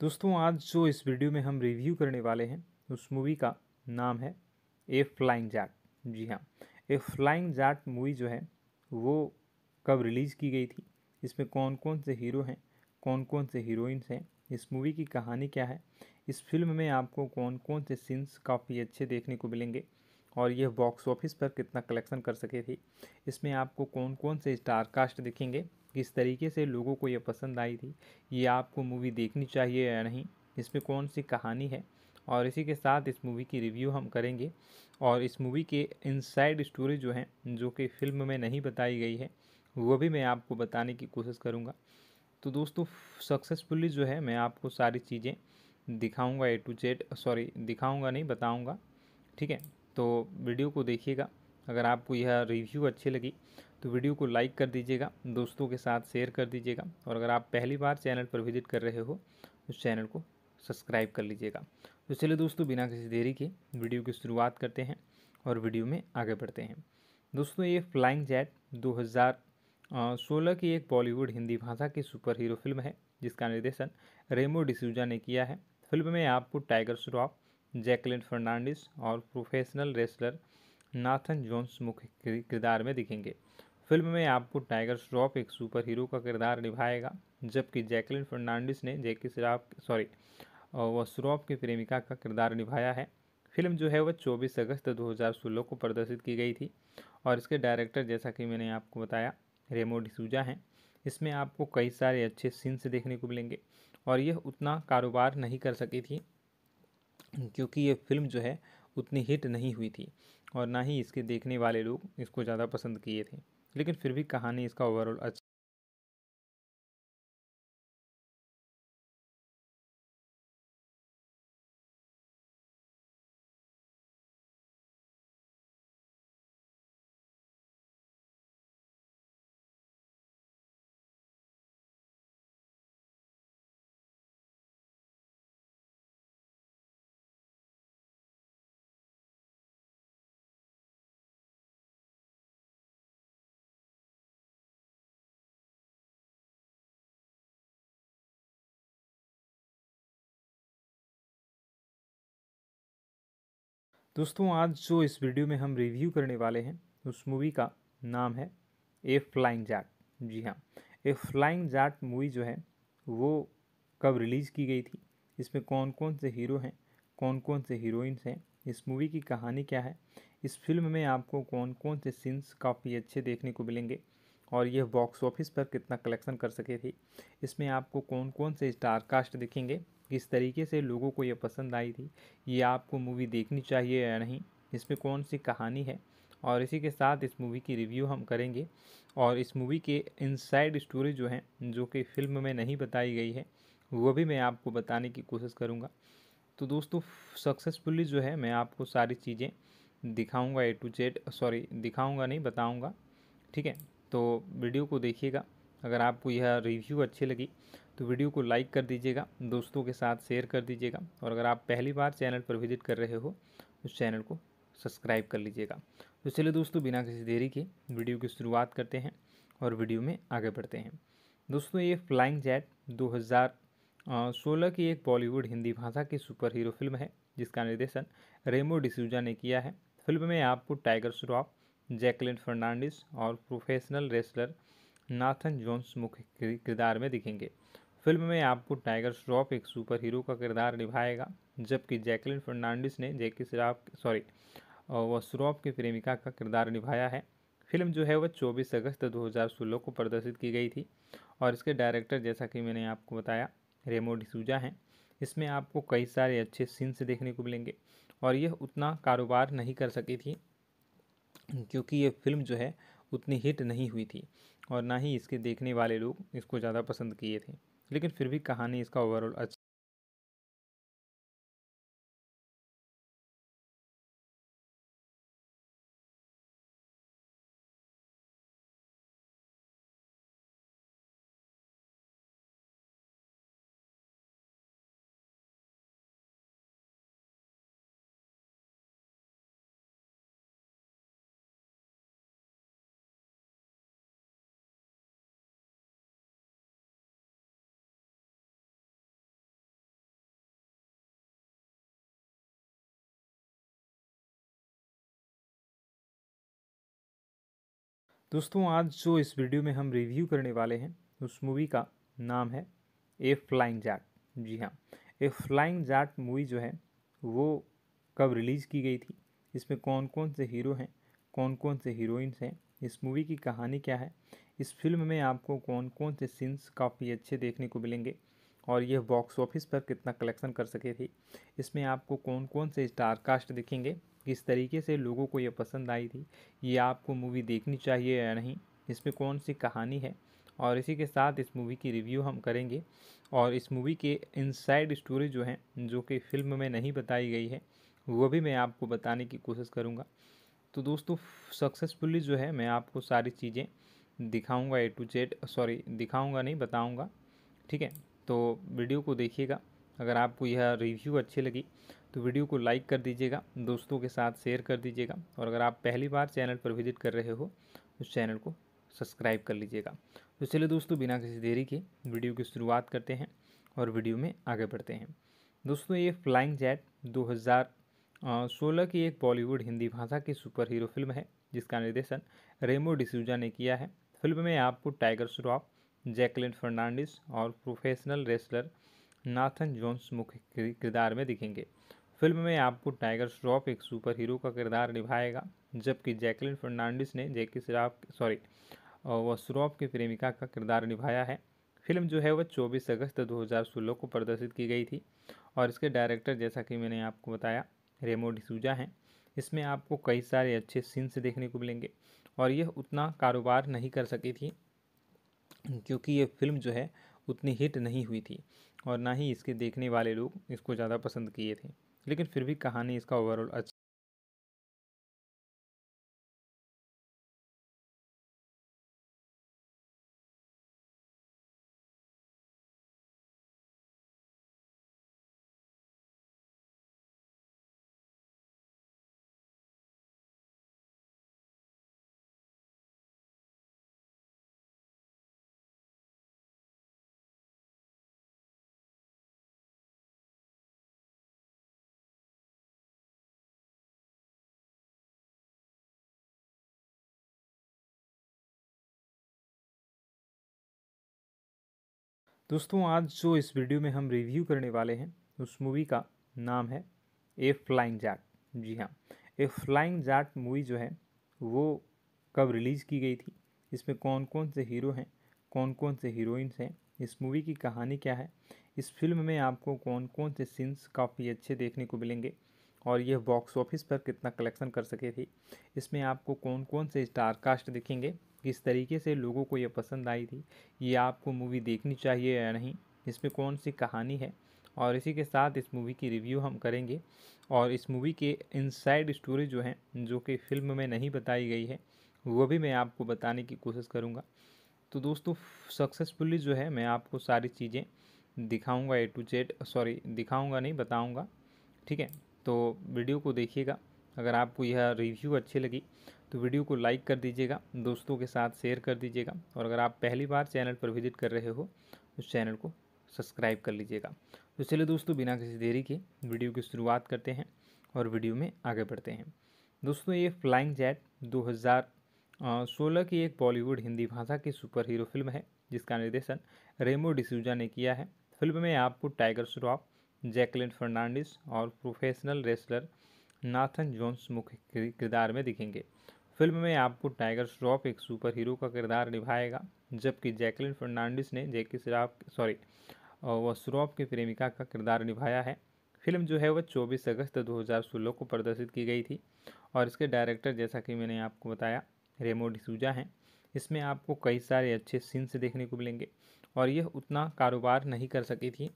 दोस्तों आज जो इस वीडियो में हम रिव्यू करने वाले हैं उस मूवी का नाम है ए फ्लाइंग जैट जी हाँ ए फ्लाइंग जैट मूवी जो है वो कब रिलीज़ की गई थी इसमें कौन कौन से हीरो हैं कौन कौन से हीरोइंस हैं इस मूवी की कहानी क्या है इस फिल्म में आपको कौन कौन से सीन्स काफ़ी अच्छे देखने को मिलेंगे और यह बॉक्स ऑफिस पर कितना कलेक्शन कर सके थी इसमें आपको कौन कौन से स्टार कास्ट दिखेंगे किस तरीके से लोगों को यह पसंद आई थी ये आपको मूवी देखनी चाहिए या नहीं इसमें कौन सी कहानी है और इसी के साथ इस मूवी की रिव्यू हम करेंगे और इस मूवी के इनसाइड स्टोरी जो हैं जो कि फिल्म में नहीं बताई गई है वो भी मैं आपको बताने की कोशिश करूँगा तो दोस्तों सक्सेसफुली जो है मैं आपको सारी चीज़ें दिखाऊँगा ए टू जेड सॉरी दिखाऊँगा नहीं बताऊँगा ठीक है तो वीडियो को देखिएगा अगर आपको यह रिव्यू अच्छी लगी तो वीडियो को लाइक कर दीजिएगा दोस्तों के साथ शेयर कर दीजिएगा और अगर आप पहली बार चैनल पर विजिट कर रहे हो तो उस चैनल को सब्सक्राइब कर लीजिएगा तो चलिए दोस्तों बिना किसी देरी के वीडियो की शुरुआत करते हैं और वीडियो में आगे बढ़ते हैं दोस्तों ये फ्लाइंग जैट 2016 की एक बॉलीवुड हिंदी भाषा की सुपर हीरो फिल्म है जिसका निर्देशन रेमो डिसूजा ने किया है फिल्म में आपको टाइगर श्रॉफ जैकलिन फर्नांडिस और प्रोफेशनल रेसलर नाथन जोन्स मुख्य किरदार में दिखेंगे फिल्म में आपको टाइगर श्रॉफ एक सुपर हीरो का किरदार निभाएगा जबकि जैकलिन फर्नांडिस ने जैकी श्रॉफ सॉरी वह श्रॉफ की प्रेमिका का किरदार निभाया है फिल्म जो है वह 24 अगस्त 2016 को प्रदर्शित की गई थी और इसके डायरेक्टर जैसा कि मैंने आपको बताया रेमो डिसूजा हैं इसमें आपको कई सारे अच्छे सीन्स देखने को मिलेंगे और यह उतना कारोबार नहीं कर सकी थी क्योंकि ये फिल्म जो है उतनी हिट नहीं हुई थी और ना ही इसके देखने वाले लोग इसको ज़्यादा पसंद किए थे लेकिन फिर भी कहानी इसका ओवरऑल अच्छा दोस्तों आज जो इस वीडियो में हम रिव्यू करने वाले हैं उस मूवी का नाम है ए फ्लाइंग जैट जी हाँ ए फ्लाइंग जैट मूवी जो है वो कब रिलीज़ की गई थी इसमें कौन कौन से हीरो हैं कौन कौन से हीरोइंस हैं इस मूवी की कहानी क्या है इस फिल्म में आपको कौन कौन से सीन्स काफ़ी अच्छे देखने को मिलेंगे और यह बॉक्स ऑफिस पर कितना कलेक्शन कर सके थी इसमें आपको कौन कौन से स्टार कास्ट दिखेंगे किस तरीके से लोगों को ये पसंद आई थी ये आपको मूवी देखनी चाहिए या नहीं इसमें कौन सी कहानी है और इसी के साथ इस मूवी की रिव्यू हम करेंगे और इस मूवी के इनसाइड स्टोरी जो हैं जो कि फिल्म में नहीं बताई गई है वो भी मैं आपको बताने की कोशिश करूँगा तो दोस्तों सक्सेसफुली जो है मैं आपको सारी चीज़ें दिखाऊंगा ए टू जेड सॉरी दिखाऊंगा नहीं बताऊंगा ठीक है तो वीडियो को देखिएगा अगर आपको यह रिव्यू अच्छी लगी तो वीडियो को लाइक कर दीजिएगा दोस्तों के साथ शेयर कर दीजिएगा और अगर आप पहली बार चैनल पर विजिट कर रहे हो तो चैनल को सब्सक्राइब कर लीजिएगा तो चलिए दोस्तों बिना किसी देरी के वीडियो की शुरुआत करते हैं और वीडियो में आगे बढ़ते हैं दोस्तों ये फ्लाइंग जैट 2016 की एक बॉलीवुड हिंदी भाषा की सुपर हीरो फिल्म है जिसका निर्देशन रेमो डिसूजा ने किया है फिल्म में आपको टाइगर श्रॉफ जैकलिन फर्नांडिस और प्रोफेशनल रेसलर नाथन जोन्स मुख्य किरदार में दिखेंगे फिल्म में आपको टाइगर श्रॉफ एक सुपर हीरो का किरदार निभाएगा जबकि जैकलिन फर्नांडिस ने जैकी श्रॉफ सॉरी वह श्रॉफ की प्रेमिका का किरदार निभाया है फिल्म जो है वह 24 अगस्त 2016 को प्रदर्शित की गई थी और इसके डायरेक्टर जैसा कि मैंने आपको बताया रेमो डिसूजा हैं इसमें आपको कई सारे अच्छे सीन्स देखने को मिलेंगे और यह उतना कारोबार नहीं कर सकी थी क्योंकि ये फिल्म जो है उतनी हिट नहीं हुई थी और ना ही इसके देखने वाले लोग इसको ज़्यादा पसंद किए थे लेकिन फिर भी कहानी इसका ओवरऑल अच्छा दोस्तों आज जो इस वीडियो में हम रिव्यू करने वाले हैं उस मूवी का नाम है ए फ्लाइंग जाट जी हाँ ए फ्लाइंग जाट मूवी जो है वो कब रिलीज़ की गई थी इसमें कौन कौन से हीरो हैं कौन कौन से हीरोइंस हैं इस मूवी की कहानी क्या है इस फिल्म में आपको कौन कौन से सीन्स काफ़ी अच्छे देखने को मिलेंगे और यह बॉक्स ऑफिस पर कितना कलेक्शन कर सके थी इसमें आपको कौन कौन से स्टार कास्ट दिखेंगे किस तरीके से लोगों को ये पसंद आई थी ये आपको मूवी देखनी चाहिए या नहीं इसमें कौन सी कहानी है और इसी के साथ इस मूवी की रिव्यू हम करेंगे और इस मूवी के इनसाइड स्टोरी जो हैं जो कि फिल्म में नहीं बताई गई है वो भी मैं आपको बताने की कोशिश करूँगा तो दोस्तों सक्सेसफुली जो है मैं आपको सारी चीज़ें दिखाऊँगा ए टू जेड सॉरी दिखाऊँगा नहीं बताऊँगा ठीक है तो वीडियो को देखिएगा अगर आपको यह रिव्यू अच्छी लगी तो वीडियो को लाइक कर दीजिएगा दोस्तों के साथ शेयर कर दीजिएगा और अगर आप पहली बार चैनल पर विजिट कर रहे हो तो चैनल को सब्सक्राइब कर लीजिएगा तो चलिए दोस्तों बिना किसी देरी के वीडियो की शुरुआत करते हैं और वीडियो में आगे बढ़ते हैं दोस्तों ये फ्लाइंग जैट 2016 की एक बॉलीवुड हिंदी भाषा की सुपर हीरो फिल्म है जिसका निर्देशन रेमो डिसूजा ने किया है फिल्म में आपको टाइगर श्रॉफ जैकलिन फर्नांडिस और प्रोफेशनल रेसलर नाथन जोन्स मुख्य किरदार में दिखेंगे फिल्म में आपको टाइगर श्रॉफ एक सुपर हीरो का किरदार निभाएगा जबकि जैकलिन फर्नांडिस ने जैकी श्रॉफ सॉरी वह श्रॉफ की प्रेमिका का किरदार निभाया है फिल्म जो है वह 24 अगस्त 2016 को प्रदर्शित की गई थी और इसके डायरेक्टर जैसा कि मैंने आपको बताया रेमो डिसूजा हैं इसमें आपको कई सारे अच्छे सीन्स देखने को मिलेंगे और यह उतना कारोबार नहीं कर सकी थी क्योंकि ये फिल्म जो है उतनी हिट नहीं हुई थी और ना ही इसके देखने वाले लोग इसको ज़्यादा पसंद किए थे लेकिन फिर भी कहानी इसका ओवरऑल अच्छा दोस्तों आज जो इस वीडियो में हम रिव्यू करने वाले हैं उस मूवी का नाम है ए फ्लाइंग जाट जी हाँ ए फ्लाइंग जाट मूवी जो है वो कब रिलीज़ की गई थी इसमें कौन कौन से हीरो हैं कौन कौन से हीरोइंस हैं इस मूवी की कहानी क्या है इस फिल्म में आपको कौन कौन से सीन्स काफ़ी अच्छे देखने को मिलेंगे और यह बॉक्स ऑफिस पर कितना कलेक्शन कर सके थी इसमें आपको कौन कौन से स्टार कास्ट दिखेंगे किस तरीके से लोगों को यह पसंद आई थी ये आपको मूवी देखनी चाहिए या नहीं इसमें कौन सी कहानी है और इसी के साथ इस मूवी की रिव्यू हम करेंगे और इस मूवी के इनसाइड स्टोरी जो हैं जो कि फिल्म में नहीं बताई गई है वो भी मैं आपको बताने की कोशिश करूँगा तो दोस्तों सक्सेसफुली जो है मैं आपको सारी चीज़ें दिखाऊँगा ए टू जेड सॉरी दिखाऊँगा नहीं बताऊँगा ठीक है तो वीडियो को देखिएगा अगर आपको यह रिव्यू अच्छी लगी तो वीडियो को लाइक कर दीजिएगा दोस्तों के साथ शेयर कर दीजिएगा और अगर आप पहली बार चैनल पर विजिट कर रहे हो तो उस चैनल को सब्सक्राइब कर लीजिएगा तो चलिए दोस्तों बिना किसी देरी के वीडियो की शुरुआत करते हैं और वीडियो में आगे बढ़ते हैं दोस्तों ये फ्लाइंग जैट 2016 की एक बॉलीवुड हिंदी भाषा की सुपर हीरो फिल्म है जिसका निर्देशन रेमो डिसूजा ने किया है फिल्म में आपको टाइगर श्रॉफ जैकलिन फर्नांडिस और प्रोफेशनल रेसलर नाथन जोन्स मुख्य किरदार में दिखेंगे फिल्म में आपको टाइगर श्रॉफ एक सुपर हीरो का किरदार निभाएगा जबकि जैकलिन फर्नांडिस ने जैकी श्रॉफ सॉरी वह श्रॉफ की प्रेमिका का किरदार निभाया है फिल्म जो है वह 24 अगस्त 2016 को प्रदर्शित की गई थी और इसके डायरेक्टर जैसा कि मैंने आपको बताया रेमो डिसूजा हैं इसमें आपको कई सारे अच्छे सीन्स देखने को मिलेंगे और यह उतना कारोबार नहीं कर सकी थी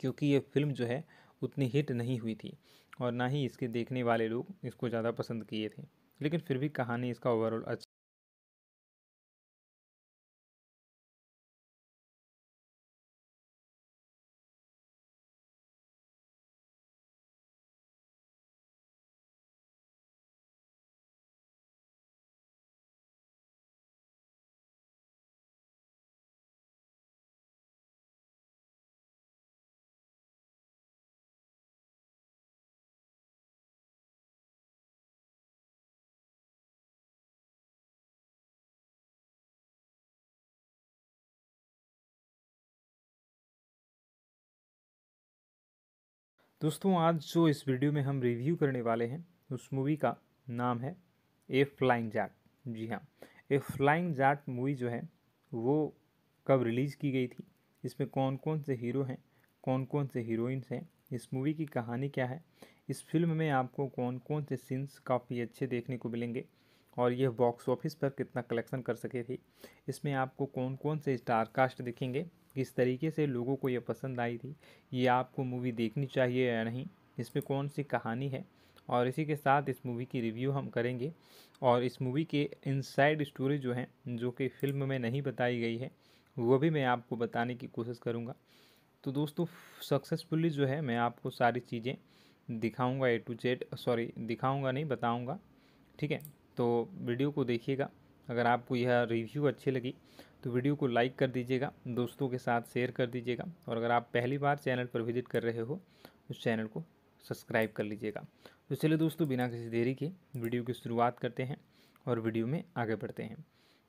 क्योंकि ये फिल्म जो है उतनी हिट नहीं हुई थी और ना ही इसके देखने वाले लोग इसको ज़्यादा पसंद किए थे लेकिन फिर भी कहानी इसका ओवरऑल अच्छा दोस्तों आज जो इस वीडियो में हम रिव्यू करने वाले हैं उस मूवी का नाम है ए फ्लाइंग जैट जी हाँ ए फ्लाइंग जैट मूवी जो है वो कब रिलीज़ की गई थी इसमें कौन कौन से हीरो हैं कौन कौन से हीरोइंस हैं इस मूवी की कहानी क्या है इस फिल्म में आपको कौन कौन से सीन्स काफ़ी अच्छे देखने को मिलेंगे और यह बॉक्स ऑफिस पर कितना कलेक्शन कर सके थी इसमें आपको कौन कौन से स्टार कास्ट दिखेंगे किस तरीके से लोगों को ये पसंद आई थी ये आपको मूवी देखनी चाहिए या नहीं इसमें कौन सी कहानी है और इसी के साथ इस मूवी की रिव्यू हम करेंगे और इस मूवी के इनसाइड स्टोरी जो हैं जो कि फिल्म में नहीं बताई गई है वो भी मैं आपको बताने की कोशिश करूँगा तो दोस्तों सक्सेसफुली जो है मैं आपको सारी चीज़ें दिखाऊँगा ए टू जेड सॉरी दिखाऊँगा नहीं बताऊँगा ठीक है तो वीडियो को देखिएगा अगर आपको यह रिव्यू अच्छी लगी तो वीडियो को लाइक कर दीजिएगा दोस्तों के साथ शेयर कर दीजिएगा और अगर आप पहली बार चैनल पर विजिट कर रहे हो तो चैनल को सब्सक्राइब कर लीजिएगा तो चलिए दोस्तों बिना किसी देरी के वीडियो की शुरुआत करते हैं और वीडियो में आगे बढ़ते हैं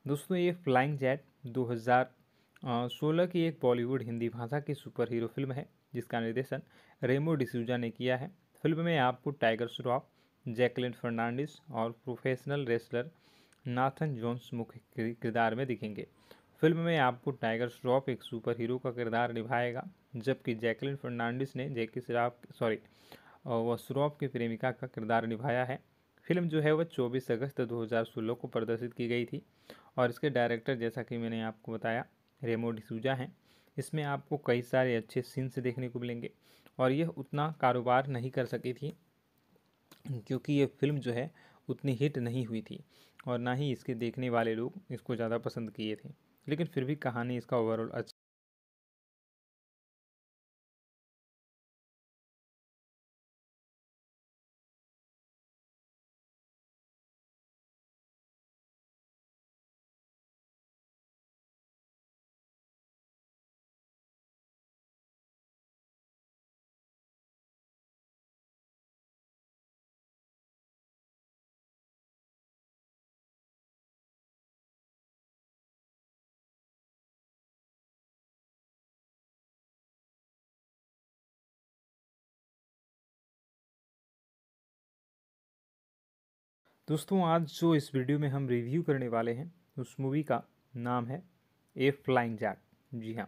दोस्तों ये फ्लाइंग जैट 2016 की एक बॉलीवुड हिंदी भाषा की सुपर हीरो फिल्म है जिसका निर्देशन रेमो डिसूजा ने किया है फिल्म में आपको टाइगर श्रॉफ जैकलिन फर्नांडिस और प्रोफेशनल रेसलर नाथन जोन्स मुख्य किरदार में दिखेंगे फिल्म में आपको टाइगर श्रॉफ एक सुपर हीरो का किरदार निभाएगा जबकि जैकलिन फर्नांडिस ने जैकी श्रॉफ सॉरी वह श्रॉफ की प्रेमिका का किरदार निभाया है फिल्म जो है वह 24 अगस्त 2016 को प्रदर्शित की गई थी और इसके डायरेक्टर जैसा कि मैंने आपको बताया रेमो डिसूजा हैं इसमें आपको कई सारे अच्छे सीन्स देखने को मिलेंगे और यह उतना कारोबार नहीं कर सकी थी क्योंकि ये फिल्म जो है उतनी हिट नहीं हुई थी और ना ही इसके देखने वाले लोग इसको ज़्यादा पसंद किए थे लेकिन फिर भी कहानी इसका ओवरऑल अच्छा दोस्तों आज जो इस वीडियो में हम रिव्यू करने वाले हैं उस मूवी का नाम है ए फ्लाइंग जैट जी हाँ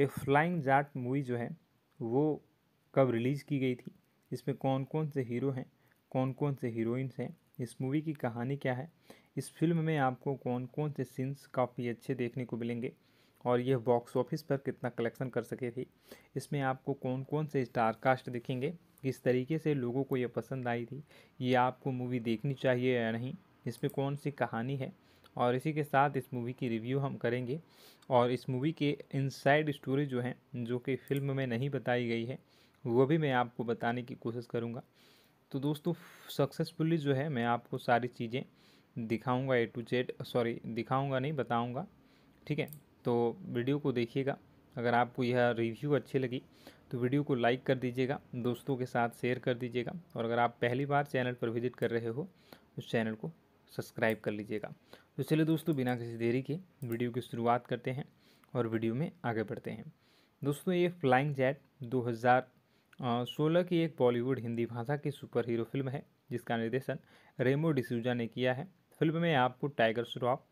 ए फ्लाइंग जैट मूवी जो है वो कब रिलीज़ की गई थी इसमें कौन कौन से हीरो हैं कौन कौन से हीरोइंस हैं इस मूवी की कहानी क्या है इस फिल्म में आपको कौन कौन से सीन्स काफ़ी अच्छे देखने को मिलेंगे और यह बॉक्स ऑफिस पर कितना कलेक्शन कर सके थी इसमें आपको कौन कौन से स्टार कास्ट दिखेंगे किस तरीके से लोगों को ये पसंद आई थी ये आपको मूवी देखनी चाहिए या नहीं इसमें कौन सी कहानी है और इसी के साथ इस मूवी की रिव्यू हम करेंगे और इस मूवी के इनसाइड स्टोरी जो हैं जो कि फिल्म में नहीं बताई गई है वो भी मैं आपको बताने की कोशिश करूँगा तो दोस्तों सक्सेसफुली जो है मैं आपको सारी चीज़ें दिखाऊँगा ए टू जेड सॉरी दिखाऊँगा नहीं बताऊँगा ठीक है तो वीडियो को देखिएगा अगर आपको यह रिव्यू अच्छी लगी तो वीडियो को लाइक कर दीजिएगा दोस्तों के साथ शेयर कर दीजिएगा और अगर आप पहली बार चैनल पर विजिट कर रहे हो तो उस चैनल को सब्सक्राइब कर लीजिएगा तो चलिए दोस्तों बिना किसी देरी के वीडियो की शुरुआत करते हैं और वीडियो में आगे बढ़ते हैं दोस्तों ये फ्लाइंग जैट 2016 की एक बॉलीवुड हिंदी भाषा की सुपर हीरो फिल्म है जिसका निर्देशन रेमो डिसूजा ने किया है फिल्म में आपको टाइगर श्रॉफ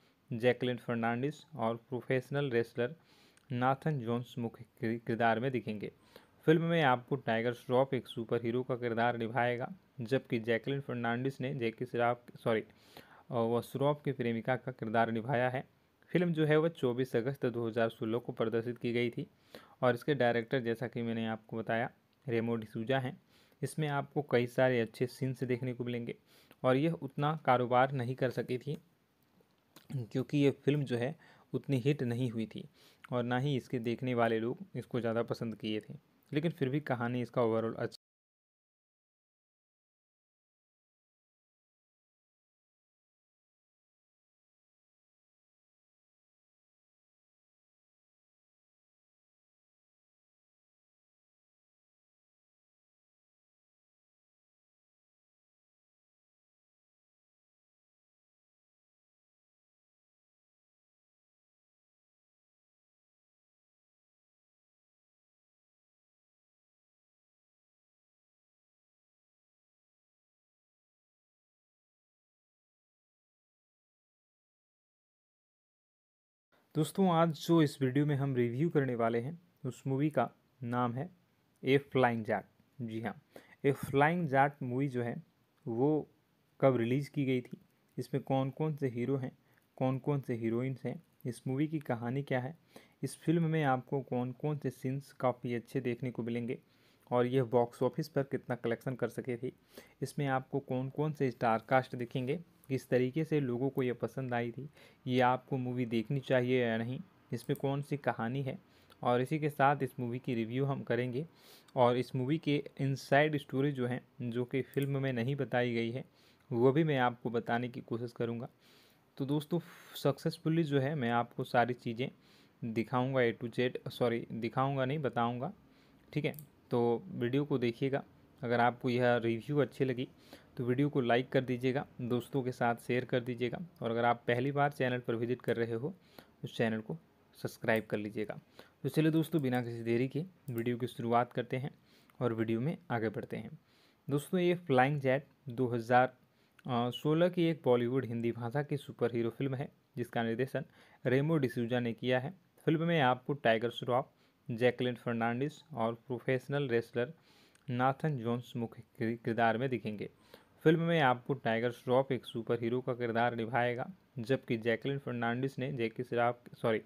जैकलिन फर्नांडिस और प्रोफेशनल रेसलर नाथन जोन्स मुख्य किरदार में दिखेंगे फिल्म में आपको टाइगर श्रॉफ एक सुपर हीरो का किरदार निभाएगा जबकि जैकलिन फर्नांडिस ने जैकी श्रॉफ सॉरी वह श्रॉफ की प्रेमिका का किरदार निभाया है फिल्म जो है वह 24 अगस्त 2016 को प्रदर्शित की गई थी और इसके डायरेक्टर जैसा कि मैंने आपको बताया रेमो डिसूजा हैं इसमें आपको कई सारे अच्छे सीन्स देखने को मिलेंगे और यह उतना कारोबार नहीं कर सकी थी क्योंकि ये फिल्म जो है उतनी हिट नहीं हुई थी और ना ही इसके देखने वाले लोग इसको ज़्यादा पसंद किए थे लेकिन फिर भी कहानी इसका ओवरऑल अच्छा दोस्तों आज जो इस वीडियो में हम रिव्यू करने वाले हैं उस मूवी का नाम है ए फ्लाइंग जैट जी हाँ ए फ्लाइंग जैट मूवी जो है वो कब रिलीज़ की गई थी इसमें कौन कौन से हीरो हैं कौन कौन से हीरोइंस हैं इस मूवी की कहानी क्या है इस फिल्म में आपको कौन कौन से सीन्स काफ़ी अच्छे देखने को मिलेंगे और यह बॉक्स ऑफिस पर कितना कलेक्शन कर सके थी इसमें आपको कौन कौन से स्टार कास्ट दिखेंगे किस तरीके से लोगों को यह पसंद आई थी ये आपको मूवी देखनी चाहिए या नहीं इसमें कौन सी कहानी है और इसी के साथ इस मूवी की रिव्यू हम करेंगे और इस मूवी के इनसाइड स्टोरी जो हैं जो कि फिल्म में नहीं बताई गई है वो भी मैं आपको बताने की कोशिश करूँगा तो दोस्तों सक्सेसफुली जो है मैं आपको सारी चीज़ें दिखाऊँगा ए टू जेड सॉरी दिखाऊँगा नहीं बताऊँगा ठीक है तो वीडियो को देखिएगा अगर आपको यह रिव्यू अच्छी लगी तो वीडियो को लाइक कर दीजिएगा दोस्तों के साथ शेयर कर दीजिएगा और अगर आप पहली बार चैनल पर विजिट कर रहे हो उस चैनल को सब्सक्राइब कर लीजिएगा तो चलिए दोस्तों बिना किसी देरी के वीडियो की शुरुआत करते हैं और वीडियो में आगे बढ़ते हैं दोस्तों ये फ्लाइंग जैट 2016 की एक बॉलीवुड हिंदी भाषा की सुपर हीरो फिल्म है जिसका निर्देशन रेमो डिसूजा ने किया है फिल्म में आपको टाइगर श्रॉफ जैकलिन फर्नांडिस और प्रोफेशनल रेसलर नाथन जोन्स मुख्य किरदार में दिखेंगे फिल्म में आपको टाइगर श्रॉफ एक सुपर हीरो का किरदार निभाएगा जबकि जैकलिन फर्नांडिस ने जैकी श्रॉफ सॉरी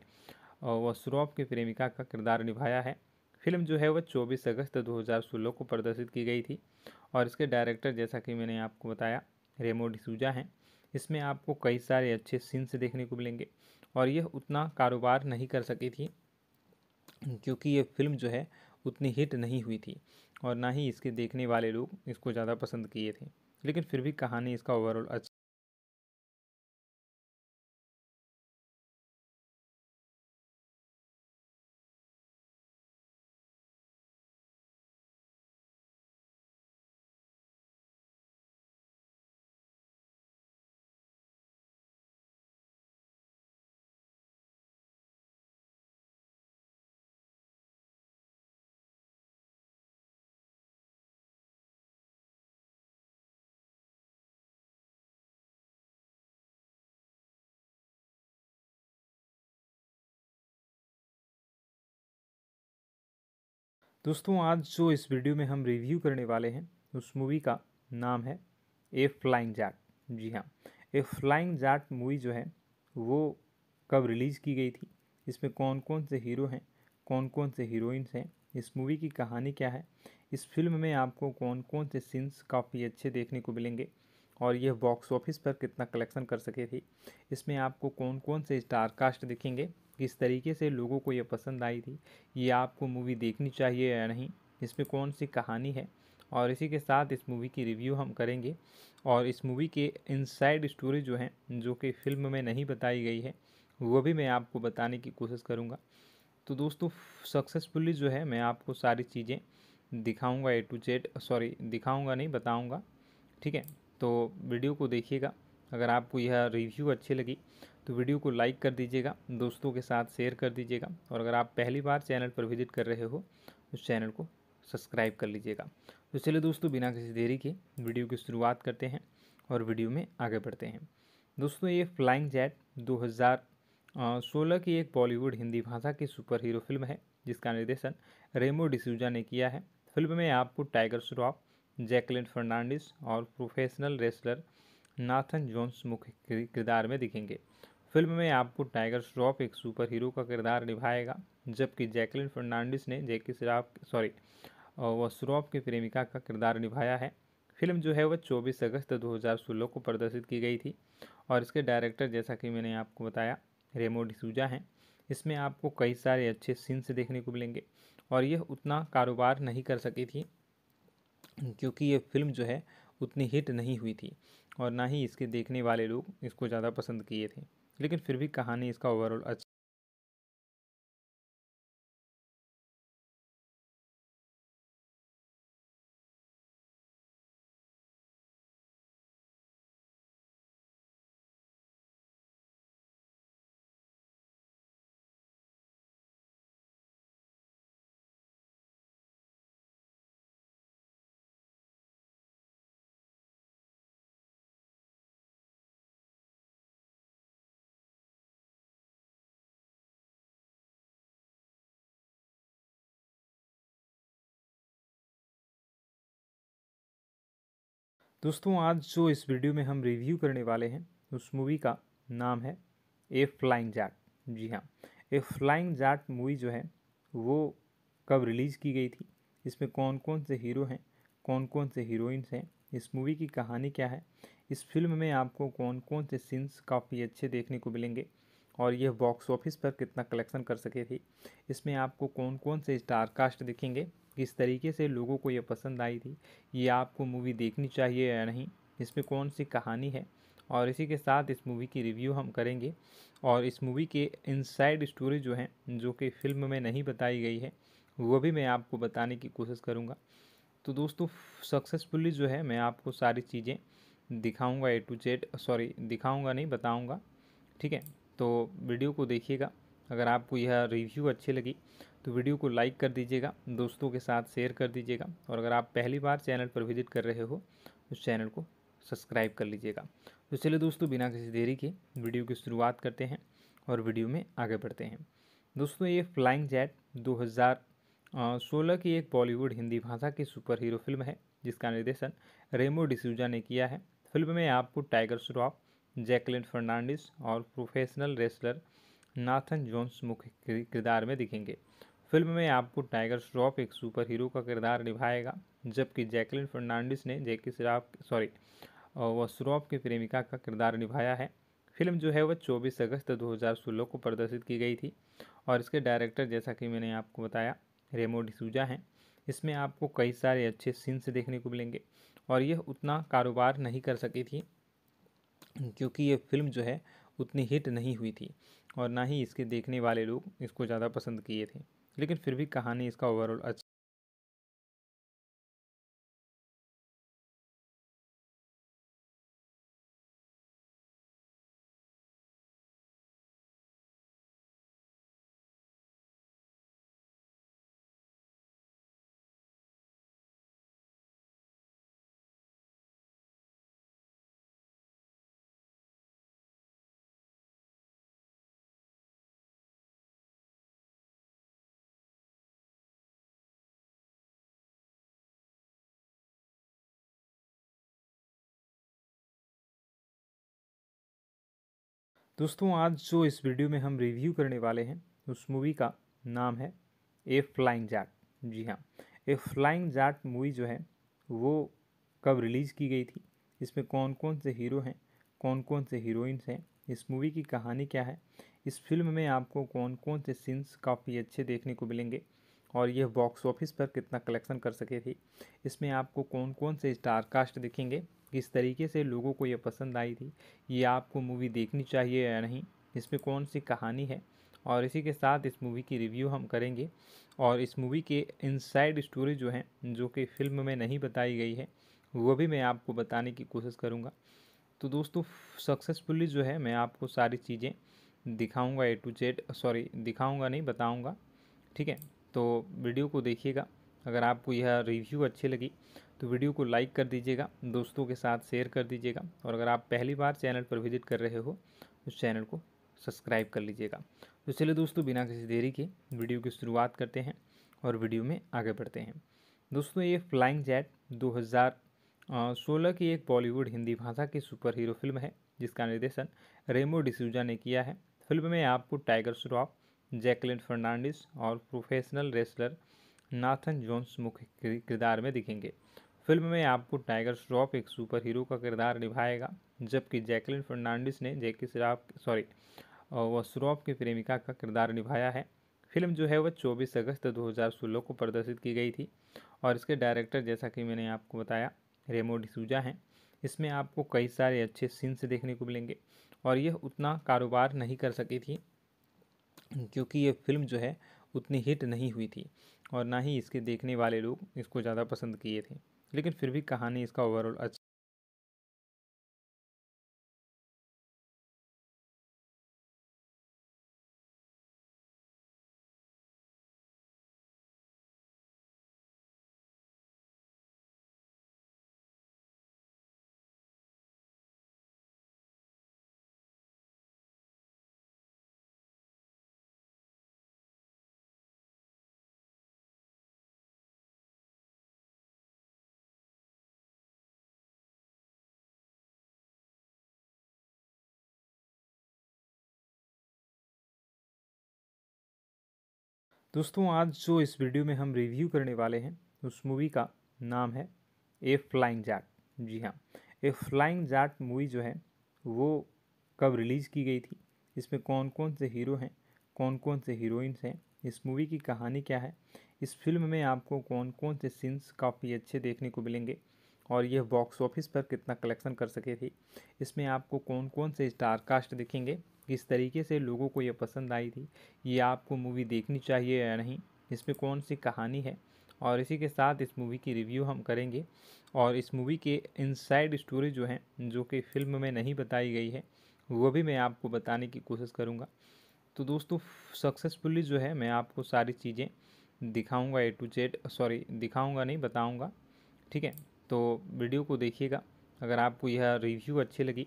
वह श्रॉफ की प्रेमिका का किरदार निभाया है फिल्म जो है वह 24 अगस्त 2016 को प्रदर्शित की गई थी और इसके डायरेक्टर जैसा कि मैंने आपको बताया रेमो डिसूजा हैं इसमें आपको कई सारे अच्छे सीन्स देखने को मिलेंगे और यह उतना कारोबार नहीं कर सकी थी क्योंकि ये फिल्म जो है उतनी हिट नहीं हुई थी और ना ही इसके देखने वाले लोग इसको ज़्यादा पसंद किए थे लेकिन फिर भी कहानी इसका ओवरऑल अच्छा दोस्तों आज जो इस वीडियो में हम रिव्यू करने वाले हैं उस मूवी का नाम है ए फ्लाइंग जैट जी हाँ ए फ्लाइंग जैट मूवी जो है वो कब रिलीज़ की गई थी इसमें कौन कौन से हीरो हैं कौन कौन से हीरोइंस हैं इस मूवी की कहानी क्या है इस फिल्म में आपको कौन कौन से सीन्स काफ़ी अच्छे देखने को मिलेंगे और यह बॉक्स ऑफिस पर कितना कलेक्शन कर सके थी इसमें आपको कौन कौन से स्टार कास्ट दिखेंगे किस तरीके से लोगों को ये पसंद आई थी ये आपको मूवी देखनी चाहिए या नहीं इसमें कौन सी कहानी है और इसी के साथ इस मूवी की रिव्यू हम करेंगे और इस मूवी के इनसाइड स्टोरी जो हैं जो कि फिल्म में नहीं बताई गई है वो भी मैं आपको बताने की कोशिश करूँगा तो दोस्तों सक्सेसफुली जो है मैं आपको सारी चीज़ें दिखाऊंगा ए टू जेड सॉरी दिखाऊंगा नहीं बताऊंगा ठीक है तो वीडियो को देखिएगा अगर आपको यह रिव्यू अच्छी लगी तो वीडियो को लाइक कर दीजिएगा दोस्तों के साथ शेयर कर दीजिएगा और अगर आप पहली बार चैनल पर विजिट कर रहे हो तो चैनल को सब्सक्राइब कर लीजिएगा तो चलिए दोस्तों बिना किसी देरी के वीडियो की शुरुआत करते हैं और वीडियो में आगे बढ़ते हैं दोस्तों ये फ्लाइंग जैट 2016 की एक बॉलीवुड हिंदी भाषा की सुपर हीरो फिल्म है जिसका निर्देशन रेमो डिसूजा ने किया है फिल्म में आपको टाइगर श्रॉफ जैकलिन फर्नांडिस और प्रोफेशनल रेसलर नाथन जोन्स मुख्य किरदार में दिखेंगे फिल्म में आपको टाइगर श्रॉफ एक सुपर हीरो का किरदार निभाएगा जबकि जैकलिन फर्नांडिस ने जैकी श्रॉफ सॉरी वह श्रॉफ की प्रेमिका का किरदार निभाया है फिल्म जो है वह 24 अगस्त 2016 को प्रदर्शित की गई थी और इसके डायरेक्टर जैसा कि मैंने आपको बताया रेमो डिसूजा हैं इसमें आपको कई सारे अच्छे सीन्स देखने को मिलेंगे और यह उतना कारोबार नहीं कर सकी थी क्योंकि ये फिल्म जो है उतनी हिट नहीं हुई थी और ना ही इसके देखने वाले लोग इसको ज़्यादा पसंद किए थे लेकिन फिर भी कहानी इसका ओवरऑल अच्छा दोस्तों आज जो इस वीडियो में हम रिव्यू करने वाले हैं उस मूवी का नाम है ए फ्लाइंग जाट जी हाँ ए फ्लाइंग जाट मूवी जो है वो कब रिलीज़ की गई थी इसमें कौन कौन से हीरो हैं कौन कौन से हीरोइंस हैं इस मूवी की कहानी क्या है इस फिल्म में आपको कौन कौन से सीन्स काफ़ी अच्छे देखने को मिलेंगे और यह बॉक्स ऑफिस पर कितना कलेक्शन कर सके थी इसमें आपको कौन कौन से स्टार कास्ट दिखेंगे किस तरीके से लोगों को ये पसंद आई थी ये आपको मूवी देखनी चाहिए या नहीं इसमें कौन सी कहानी है और इसी के साथ इस मूवी की रिव्यू हम करेंगे और इस मूवी के इनसाइड स्टोरी जो हैं जो कि फिल्म में नहीं बताई गई है वो भी मैं आपको बताने की कोशिश करूँगा तो दोस्तों सक्सेसफुली जो है मैं आपको सारी चीज़ें दिखाऊंगा ए टू जेड सॉरी दिखाऊंगा नहीं बताऊंगा ठीक है तो वीडियो को देखिएगा अगर आपको यह रिव्यू अच्छी लगी तो वीडियो को लाइक कर दीजिएगा दोस्तों के साथ शेयर कर दीजिएगा और अगर आप पहली बार चैनल पर विजिट कर रहे हो तो चैनल को सब्सक्राइब कर लीजिएगा तो चलिए दोस्तों बिना किसी देरी के वीडियो की शुरुआत करते हैं और वीडियो में आगे बढ़ते हैं दोस्तों ये फ्लाइंग जैट 2016 की एक बॉलीवुड हिंदी भाषा की सुपर हीरो फिल्म है जिसका निर्देशन रेमो डिसूजा ने किया है फिल्म में आपको टाइगर श्रॉफ जैकलिन फर्नांडिस और प्रोफेशनल रेसलर नाथन जोन्स मुख्य किरदार में दिखेंगे फिल्म में आपको टाइगर श्रॉफ एक सुपर हीरो का किरदार निभाएगा जबकि जैकलिन फर्नांडिस ने जैकी श्रॉफ सॉरी वह श्रॉफ की प्रेमिका का किरदार निभाया है फिल्म जो है वह 24 अगस्त 2016 को प्रदर्शित की गई थी और इसके डायरेक्टर जैसा कि मैंने आपको बताया रेमो डिसूजा हैं इसमें आपको कई सारे अच्छे सीन्स देखने को मिलेंगे और यह उतना कारोबार नहीं कर सकी थी क्योंकि ये फिल्म जो है उतनी हिट नहीं हुई थी और ना ही इसके देखने वाले लोग इसको ज़्यादा पसंद किए थे लेकिन फिर भी कहानी इसका ओवरऑल अच्छा दोस्तों आज जो इस वीडियो में हम रिव्यू करने वाले हैं उस मूवी का नाम है ए फ्लाइंग जाट जी हाँ ए फ्लाइंग जाट मूवी जो है वो कब रिलीज़ की गई थी इसमें कौन कौन से हीरो हैं कौन कौन से हीरोइंस हैं इस मूवी की कहानी क्या है इस फिल्म में आपको कौन कौन से सीन्स काफ़ी अच्छे देखने को मिलेंगे और यह बॉक्स ऑफिस पर कितना कलेक्शन कर सके थी इसमें आपको कौन कौन से स्टार कास्ट दिखेंगे किस तरीके से लोगों को यह पसंद आई थी ये आपको मूवी देखनी चाहिए या नहीं इसमें कौन सी कहानी है और इसी के साथ इस मूवी की रिव्यू हम करेंगे और इस मूवी के इनसाइड स्टोरी जो है जो कि फिल्म में नहीं बताई गई है वो भी मैं आपको बताने की कोशिश करूँगा तो दोस्तों सक्सेसफुली जो है मैं आपको सारी चीज़ें दिखाऊंगा ए टू जेड सॉरी दिखाऊंगा नहीं बताऊंगा ठीक है तो वीडियो को देखिएगा अगर आपको यह रिव्यू अच्छी लगी तो वीडियो को लाइक कर दीजिएगा दोस्तों के साथ शेयर कर दीजिएगा और अगर आप पहली बार चैनल पर विजिट कर रहे हो उस चैनल को सब्सक्राइब कर लीजिएगा तो चलिए दोस्तों बिना किसी देरी के वीडियो की शुरुआत करते हैं और वीडियो में आगे बढ़ते हैं दोस्तों ये फ्लाइंग जैट 2016 की एक बॉलीवुड हिंदी भाषा की सुपर हीरो फिल्म है जिसका निर्देशन रेमो डिसूजा ने किया है फिल्म में आपको टाइगर श्रॉफ जैकलिन फर्नांडिस और प्रोफेशनल रेसलर नाथन जोन्स मुख्य किरदार में दिखेंगे फिल्म में आपको टाइगर श्रॉफ एक सुपर हीरो का किरदार निभाएगा जबकि जैकलिन फर्नांडिस ने जैकी श्रॉफ सॉरी वह श्रॉफ की प्रेमिका का किरदार निभाया है फिल्म जो है वह 24 अगस्त 2016 को प्रदर्शित की गई थी और इसके डायरेक्टर जैसा कि मैंने आपको बताया रेमो डिसूजा हैं इसमें आपको कई सारे अच्छे सीन्स देखने को मिलेंगे और यह उतना कारोबार नहीं कर सकी थी क्योंकि ये फिल्म जो है उतनी हिट नहीं हुई थी और ना ही इसके देखने वाले लोग इसको ज़्यादा पसंद किए थे लेकिन फिर भी कहानी इसका ओवरऑल अच्छा दोस्तों आज जो इस वीडियो में हम रिव्यू करने वाले हैं उस मूवी का नाम है ए फ्लाइंग जाट जी हाँ ए फ्लाइंग जाट मूवी जो है वो कब रिलीज़ की गई थी इसमें कौन कौन से हीरो हैं कौन कौन से हीरोइंस हैं इस मूवी की कहानी क्या है इस फिल्म में आपको कौन कौन से सीन्स काफ़ी अच्छे देखने को मिलेंगे और यह बॉक्स ऑफिस पर कितना कलेक्शन कर सके थी इसमें आपको कौन कौन से स्टार कास्ट दिखेंगे किस तरीके से लोगों को यह पसंद आई थी ये आपको मूवी देखनी चाहिए या नहीं इसमें कौन सी कहानी है और इसी के साथ इस मूवी की रिव्यू हम करेंगे और इस मूवी के इनसाइड स्टोरी जो हैं जो कि फिल्म में नहीं बताई गई है वो भी मैं आपको बताने की कोशिश करूँगा तो दोस्तों सक्सेसफुली जो है मैं आपको सारी चीज़ें दिखाऊँगा ए टू जेड सॉरी दिखाऊँगा नहीं बताऊँगा ठीक है तो वीडियो को देखिएगा अगर आपको यह रिव्यू अच्छी लगी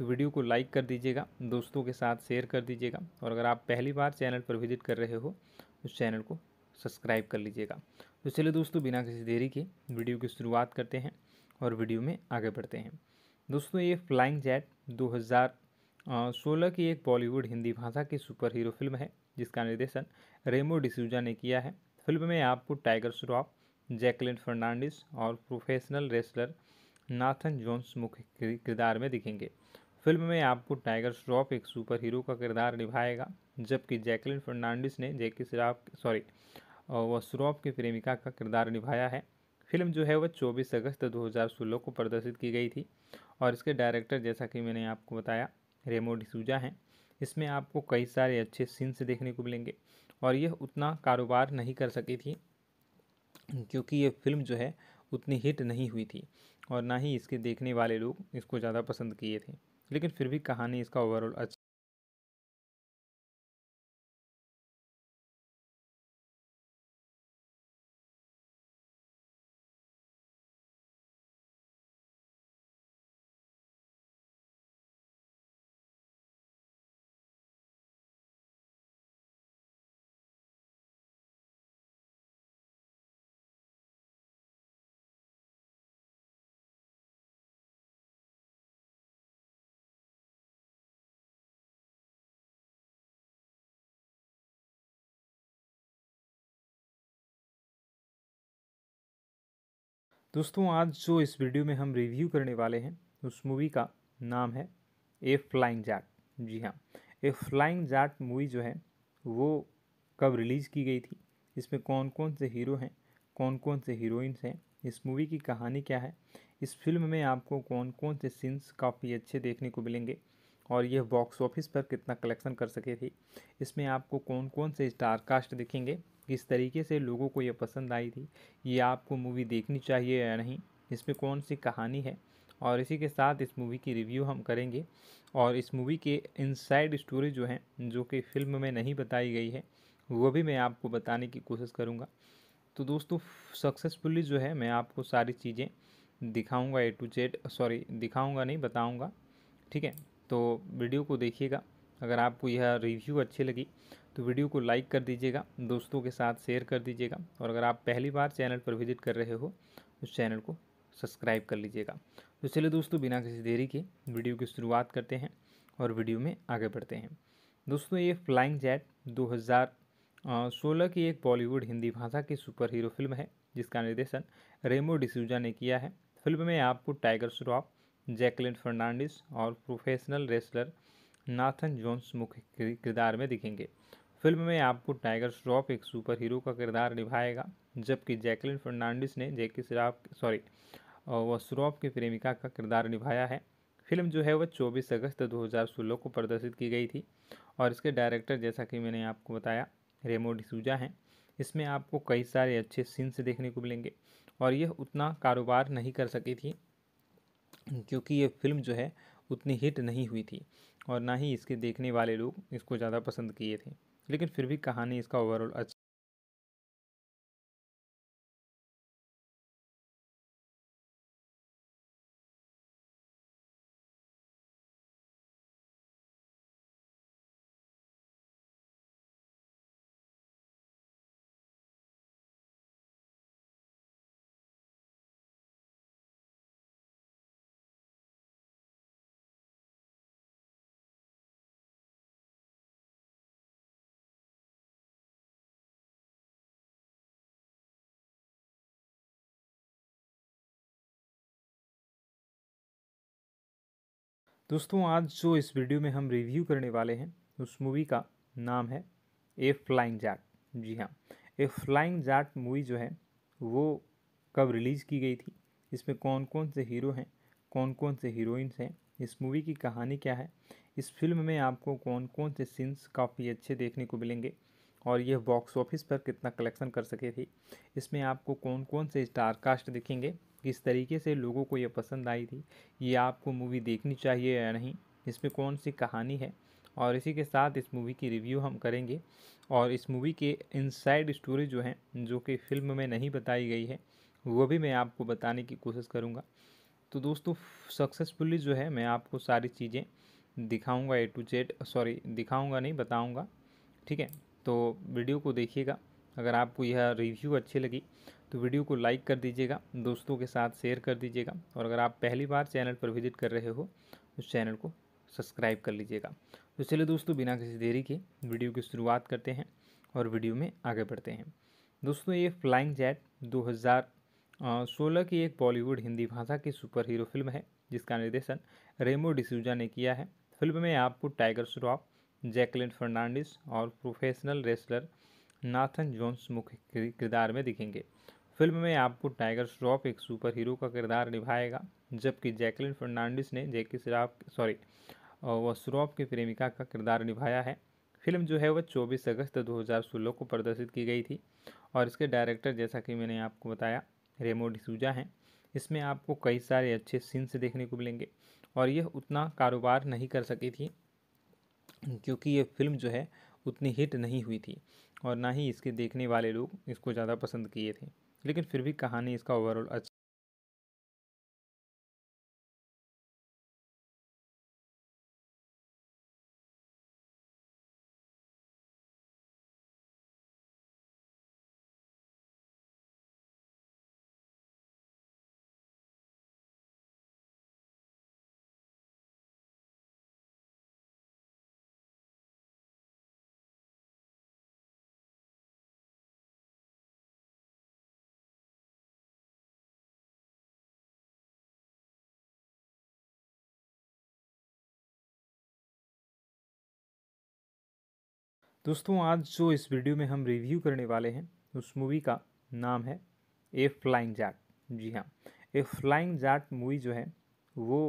तो वीडियो को लाइक कर दीजिएगा दोस्तों के साथ शेयर कर दीजिएगा और अगर आप पहली बार चैनल पर विजिट कर रहे हो तो चैनल को सब्सक्राइब कर लीजिएगा तो चलिए दोस्तों बिना किसी देरी के वीडियो की शुरुआत करते हैं और वीडियो में आगे बढ़ते हैं दोस्तों ये फ्लाइंग जैट 2016 की एक बॉलीवुड हिंदी भाषा की सुपर हीरो फिल्म है जिसका निर्देशन रेमो डिसूजा ने किया है फिल्म में आपको टाइगर श्रॉफ जैकलिन फर्नांडिस और प्रोफेशनल रेसलर नाथन जोन्स मुख्य किरदार में दिखेंगे फिल्म में आपको टाइगर श्रॉफ एक सुपर हीरो का किरदार निभाएगा जबकि जैकलिन फर्नांडिस ने जैकी श्रॉफ सॉरी वह श्रॉफ की प्रेमिका का किरदार निभाया है फिल्म जो है वह 24 अगस्त 2016 को प्रदर्शित की गई थी और इसके डायरेक्टर जैसा कि मैंने आपको बताया रेमो डिसूजा हैं इसमें आपको कई सारे अच्छे सीन्स देखने को मिलेंगे और यह उतना कारोबार नहीं कर सकी थी क्योंकि ये फिल्म जो है उतनी हिट नहीं हुई थी और ना ही इसके देखने वाले लोग इसको ज़्यादा पसंद किए थे लेकिन फिर भी कहानी इसका ओवरऑल अच्छा दोस्तों आज जो इस वीडियो में हम रिव्यू करने वाले हैं उस मूवी का नाम है ए फ्लाइंग जाट जी हाँ ए फ्लाइंग जाट मूवी जो है वो कब रिलीज़ की गई थी इसमें कौन कौन से हीरो हैं कौन कौन से हीरोइंस हैं इस मूवी की कहानी क्या है इस फिल्म में आपको कौन कौन से सीन्स काफ़ी अच्छे देखने को मिलेंगे और यह बॉक्स ऑफिस पर कितना कलेक्शन कर सके थी इसमें आपको कौन कौन से स्टार कास्ट दिखेंगे किस तरीके से लोगों को ये पसंद आई थी ये आपको मूवी देखनी चाहिए या नहीं इसमें कौन सी कहानी है और इसी के साथ इस मूवी की रिव्यू हम करेंगे और इस मूवी के इनसाइड स्टोरी जो हैं जो कि फिल्म में नहीं बताई गई है वो भी मैं आपको बताने की कोशिश करूँगा तो दोस्तों सक्सेसफुली जो है मैं आपको सारी चीज़ें दिखाऊँगा ए टू जेड सॉरी दिखाऊँगा नहीं बताऊँगा ठीक है तो वीडियो को देखिएगा अगर आपको यह रिव्यू अच्छी लगी तो वीडियो को लाइक कर दीजिएगा दोस्तों के साथ शेयर कर दीजिएगा और अगर आप पहली बार चैनल पर विजिट कर रहे हो तो चैनल को सब्सक्राइब कर लीजिएगा तो चलिए दोस्तों बिना किसी देरी के वीडियो की शुरुआत करते हैं और वीडियो में आगे बढ़ते हैं दोस्तों ये फ्लाइंग जैट 2016 की एक बॉलीवुड हिंदी भाषा की सुपर हीरो फिल्म है जिसका निर्देशन रेमो डिसूजा ने किया है फिल्म में आपको टाइगर श्रॉफ जैकलिन फर्नांडिस और प्रोफेशनल रेसलर नाथन जोन्स मुख्य किरदार में दिखेंगे फिल्म में आपको टाइगर श्रॉफ एक सुपर हीरो का किरदार निभाएगा जबकि जैकलिन फर्नांडिस ने जैकी श्रॉफ सॉरी वह श्रॉफ की प्रेमिका का किरदार निभाया है फिल्म जो है वह 24 अगस्त 2016 को प्रदर्शित की गई थी और इसके डायरेक्टर जैसा कि मैंने आपको बताया रेमो डिसूजा हैं इसमें आपको कई सारे अच्छे सीन्स देखने को मिलेंगे और यह उतना कारोबार नहीं कर सकी थी क्योंकि ये फिल्म जो है उतनी हिट नहीं हुई थी और ना ही इसके देखने वाले लोग इसको ज़्यादा पसंद किए थे लेकिन फिर भी कहानी इसका ओवरऑल अच्छा दोस्तों आज जो इस वीडियो में हम रिव्यू करने वाले हैं उस मूवी का नाम है ए फ्लाइंग जैट जी हाँ ए फ्लाइंग जैट मूवी जो है वो कब रिलीज़ की गई थी इसमें कौन कौन से हीरो हैं कौन कौन से हीरोइंस हैं इस मूवी की कहानी क्या है इस फिल्म में आपको कौन कौन से सीन्स काफ़ी अच्छे देखने को मिलेंगे और यह बॉक्स ऑफिस पर कितना कलेक्शन कर सके थी इसमें आपको कौन कौन से स्टार कास्ट दिखेंगे किस तरीके से लोगों को ये पसंद आई थी ये आपको मूवी देखनी चाहिए या नहीं इसमें कौन सी कहानी है और इसी के साथ इस मूवी की रिव्यू हम करेंगे और इस मूवी के इनसाइड स्टोरी जो हैं जो कि फिल्म में नहीं बताई गई है वो भी मैं आपको बताने की कोशिश करूँगा तो दोस्तों सक्सेसफुली जो है मैं आपको सारी चीज़ें दिखाऊंगा ए टू जेड सॉरी दिखाऊंगा नहीं बताऊंगा ठीक है तो वीडियो को देखिएगा अगर आपको यह रिव्यू अच्छी लगी तो वीडियो को लाइक कर दीजिएगा दोस्तों के साथ शेयर कर दीजिएगा और अगर आप पहली बार चैनल पर विजिट कर रहे हो उस चैनल को सब्सक्राइब कर लीजिएगा तो चलिए दोस्तों बिना किसी देरी के वीडियो की शुरुआत करते हैं और वीडियो में आगे बढ़ते हैं दोस्तों ये फ्लाइंग जैट 2016 की एक बॉलीवुड हिंदी भाषा की सुपर हीरो फिल्म है जिसका निर्देशन रेमो डिसूजा ने किया है फिल्म में आपको टाइगर श्रॉफ जैकलिन फर्नांडिस और प्रोफेशनल रेसलर नाथन जोन्स मुख्य किरदार में दिखेंगे फिल्म में आपको टाइगर श्रॉफ एक सुपर हीरो का किरदार निभाएगा जबकि जैकलिन फर्नांडिस ने जैकी श्रॉफ सॉरी वह श्रॉफ की प्रेमिका का किरदार निभाया है फिल्म जो है वह 24 अगस्त 2016 को प्रदर्शित की गई थी और इसके डायरेक्टर जैसा कि मैंने आपको बताया रेमो डिसूजा हैं इसमें आपको कई सारे अच्छे सीन्स देखने को मिलेंगे और यह उतना कारोबार नहीं कर सकी थी क्योंकि ये फिल्म जो है उतनी हिट नहीं हुई थी और ना ही इसके देखने वाले लोग इसको ज़्यादा पसंद किए थे लेकिन फिर भी कहानी इसका ओवरऑल अच्छा दोस्तों आज जो इस वीडियो में हम रिव्यू करने वाले हैं उस मूवी का नाम है ए फ्लाइंग जाट जी हाँ ए फ्लाइंग जाट मूवी जो है वो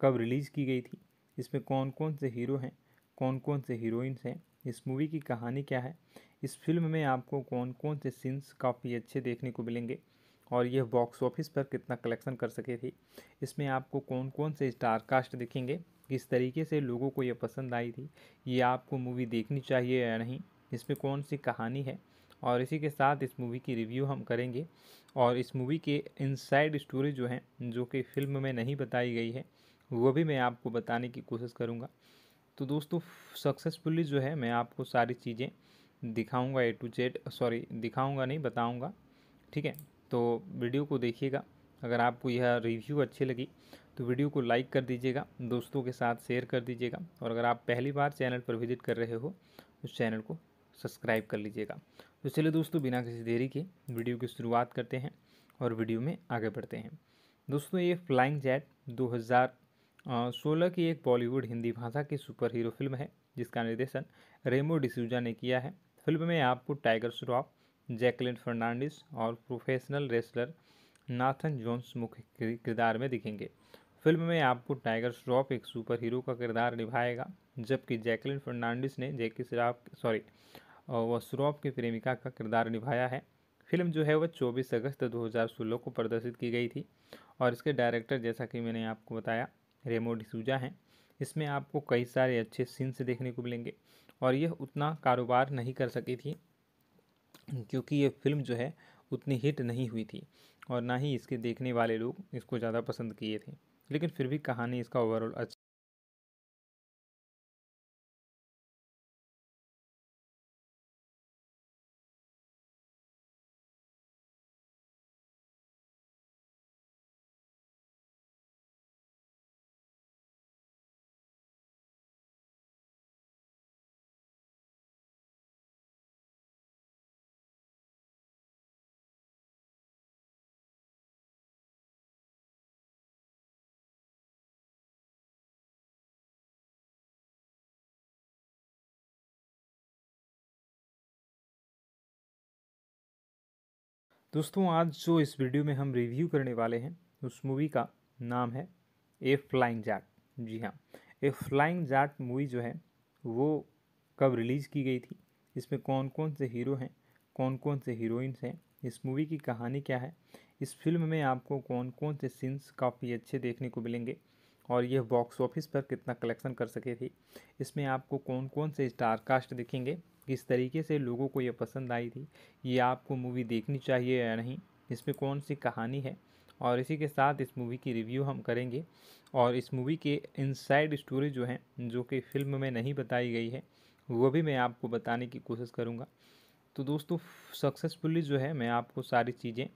कब रिलीज़ की गई थी इसमें कौन कौन से हीरो हैं कौन कौन से हीरोइंस हैं इस मूवी की कहानी क्या है इस फिल्म में आपको कौन कौन से सीन्स काफ़ी अच्छे देखने को मिलेंगे और यह बॉक्स ऑफिस पर कितना कलेक्शन कर सके थी इसमें आपको कौन कौन से स्टार कास्ट दिखेंगे किस तरीके से लोगों को यह पसंद आई थी ये आपको मूवी देखनी चाहिए या नहीं इसमें कौन सी कहानी है और इसी के साथ इस मूवी की रिव्यू हम करेंगे और इस मूवी के इनसाइड स्टोरी जो हैं जो कि फिल्म में नहीं बताई गई है वो भी मैं आपको बताने की कोशिश करूँगा तो दोस्तों सक्सेसफुली जो है मैं आपको सारी चीज़ें दिखाऊंगा ए टू जेड सॉरी दिखाऊंगा नहीं बताऊंगा ठीक है तो वीडियो को देखिएगा अगर आपको यह रिव्यू अच्छी लगी तो वीडियो को लाइक कर दीजिएगा दोस्तों के साथ शेयर कर दीजिएगा और अगर आप पहली बार चैनल पर विजिट कर रहे हो तो चैनल को सब्सक्राइब कर लीजिएगा तो चलिए दोस्तों बिना किसी देरी के वीडियो की शुरुआत करते हैं और वीडियो में आगे बढ़ते हैं दोस्तों ये फ्लाइंग जैट 2016 की एक बॉलीवुड हिंदी भाषा की सुपर हीरो फिल्म है जिसका निर्देशन रेमो डिसूजा ने किया है फिल्म में आपको टाइगर श्रॉफ जैकलिन फर्नांडिस और प्रोफेशनल रेसलर नाथन जोन्स मुख्य किरदार में दिखेंगे फिल्म में आपको टाइगर श्रॉफ एक सुपर हीरो का किरदार निभाएगा जबकि जैकलिन फर्नांडिस ने जैकी श्रॉफ सॉरी वह श्रॉफ की प्रेमिका का किरदार निभाया है फिल्म जो है वह 24 अगस्त 2016 को प्रदर्शित की गई थी और इसके डायरेक्टर जैसा कि मैंने आपको बताया रेमो डिसूजा हैं इसमें आपको कई सारे अच्छे सीन्स देखने को मिलेंगे और यह उतना कारोबार नहीं कर सकी थी क्योंकि ये फिल्म जो है उतनी हिट नहीं हुई थी और ना ही इसके देखने वाले लोग इसको ज़्यादा पसंद किए थे लेकिन फिर भी कहानी इसका ओवरऑल अच्छा दोस्तों आज जो इस वीडियो में हम रिव्यू करने वाले हैं उस मूवी का नाम है ए फ्लाइंग जाट जी हाँ ए फ्लाइंग जाट मूवी जो है वो कब रिलीज़ की गई थी इसमें कौन कौन से हीरो हैं कौन कौन से हीरोइंस हैं इस मूवी की कहानी क्या है इस फिल्म में आपको कौन कौन से सीन्स काफ़ी अच्छे देखने को मिलेंगे और यह बॉक्स ऑफिस पर कितना कलेक्शन कर सके थी इसमें आपको कौन कौन से स्टार कास्ट दिखेंगे किस तरीके से लोगों को यह पसंद आई थी ये आपको मूवी देखनी चाहिए या नहीं इसमें कौन सी कहानी है और इसी के साथ इस मूवी की रिव्यू हम करेंगे और इस मूवी के इनसाइड स्टोरी जो हैं जो कि फिल्म में नहीं बताई गई है वो भी मैं आपको बताने की कोशिश करूँगा तो दोस्तों सक्सेसफुली जो है मैं आपको सारी चीज़ें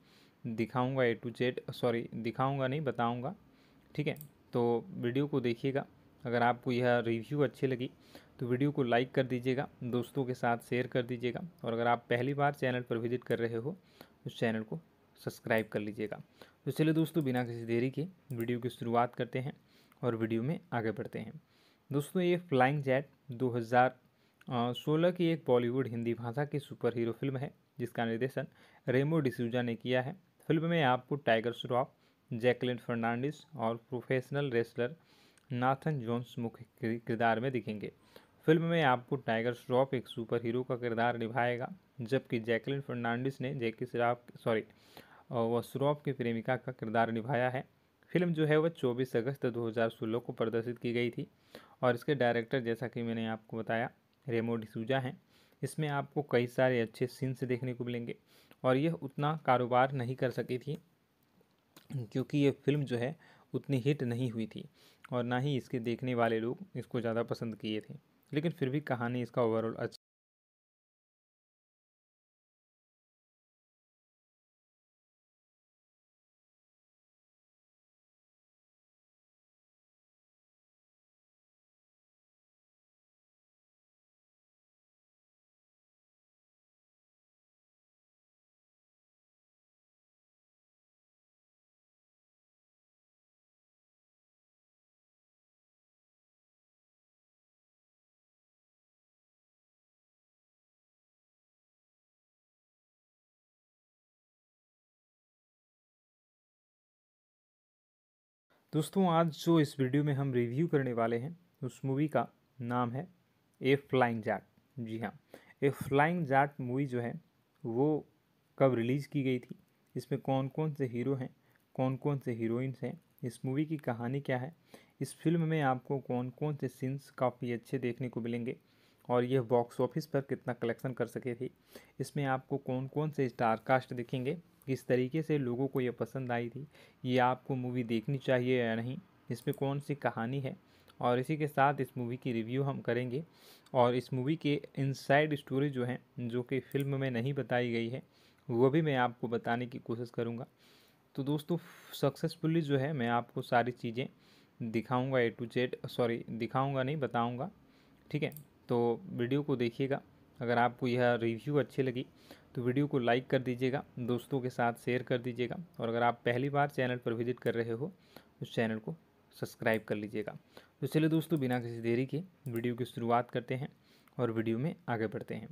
दिखाऊँगा ए टू जेड सॉरी दिखाऊँगा नहीं बताऊँगा ठीक है तो वीडियो को देखिएगा अगर आपको यह रिव्यू अच्छी लगी तो वीडियो को लाइक कर दीजिएगा दोस्तों के साथ शेयर कर दीजिएगा और अगर आप पहली बार चैनल पर विजिट कर रहे हो तो चैनल को सब्सक्राइब कर लीजिएगा तो चलिए दोस्तों बिना किसी देरी के वीडियो की शुरुआत करते हैं और वीडियो में आगे बढ़ते हैं दोस्तों ये फ्लाइंग जैट 2016 की एक बॉलीवुड हिंदी भाषा की सुपर हीरो फिल्म है जिसका निर्देशन रेमो डिसूजा ने किया है फिल्म में आपको टाइगर श्रॉफ जैकलिन फर्नांडिस और प्रोफेशनल रेसलर नाथन जोन्स मुख्य किरदार में दिखेंगे फिल्म में आपको टाइगर श्रॉफ एक सुपर हीरो का किरदार निभाएगा जबकि जैकलिन फर्नांडिस ने जैकी श्रॉफ सॉरी वह श्रॉफ की प्रेमिका का किरदार निभाया है फिल्म जो है वह 24 अगस्त 2016 को प्रदर्शित की गई थी और इसके डायरेक्टर जैसा कि मैंने आपको बताया रेमो डिसूजा हैं इसमें आपको कई सारे अच्छे सीन्स देखने को मिलेंगे और यह उतना कारोबार नहीं कर सकी थी क्योंकि ये फिल्म जो है उतनी हिट नहीं हुई थी और ना ही इसके देखने वाले लोग इसको ज़्यादा पसंद किए थे लेकिन फिर भी कहानी इसका ओवरऑल अच्छा दोस्तों आज जो इस वीडियो में हम रिव्यू करने वाले हैं उस मूवी का नाम है ए फ्लाइंग जाट जी हाँ ए फ्लाइंग जाट मूवी जो है वो कब रिलीज़ की गई थी इसमें कौन कौन से हीरो हैं कौन कौन से हीरोइंस हैं इस मूवी की कहानी क्या है इस फिल्म में आपको कौन कौन से सीन्स काफ़ी अच्छे देखने को मिलेंगे और यह बॉक्स ऑफिस पर कितना कलेक्शन कर सके थी इसमें आपको कौन कौन से स्टार कास्ट दिखेंगे किस तरीके से लोगों को यह पसंद आई थी ये आपको मूवी देखनी चाहिए या नहीं इसमें कौन सी कहानी है और इसी के साथ इस मूवी की रिव्यू हम करेंगे और इस मूवी के इनसाइड स्टोरी जो हैं जो कि फिल्म में नहीं बताई गई है वो भी मैं आपको बताने की कोशिश करूँगा तो दोस्तों सक्सेसफुली जो है मैं आपको सारी चीज़ें दिखाऊंगा ए टू जेड सॉरी दिखाऊंगा नहीं बताऊंगा ठीक है तो वीडियो को देखिएगा अगर आपको यह रिव्यू अच्छी लगी तो वीडियो को लाइक कर दीजिएगा दोस्तों के साथ शेयर कर दीजिएगा और अगर आप पहली बार चैनल पर विजिट कर रहे हो उस चैनल को सब्सक्राइब कर लीजिएगा तो चलिए दोस्तों बिना किसी देरी के वीडियो की शुरुआत करते हैं और वीडियो में आगे बढ़ते हैं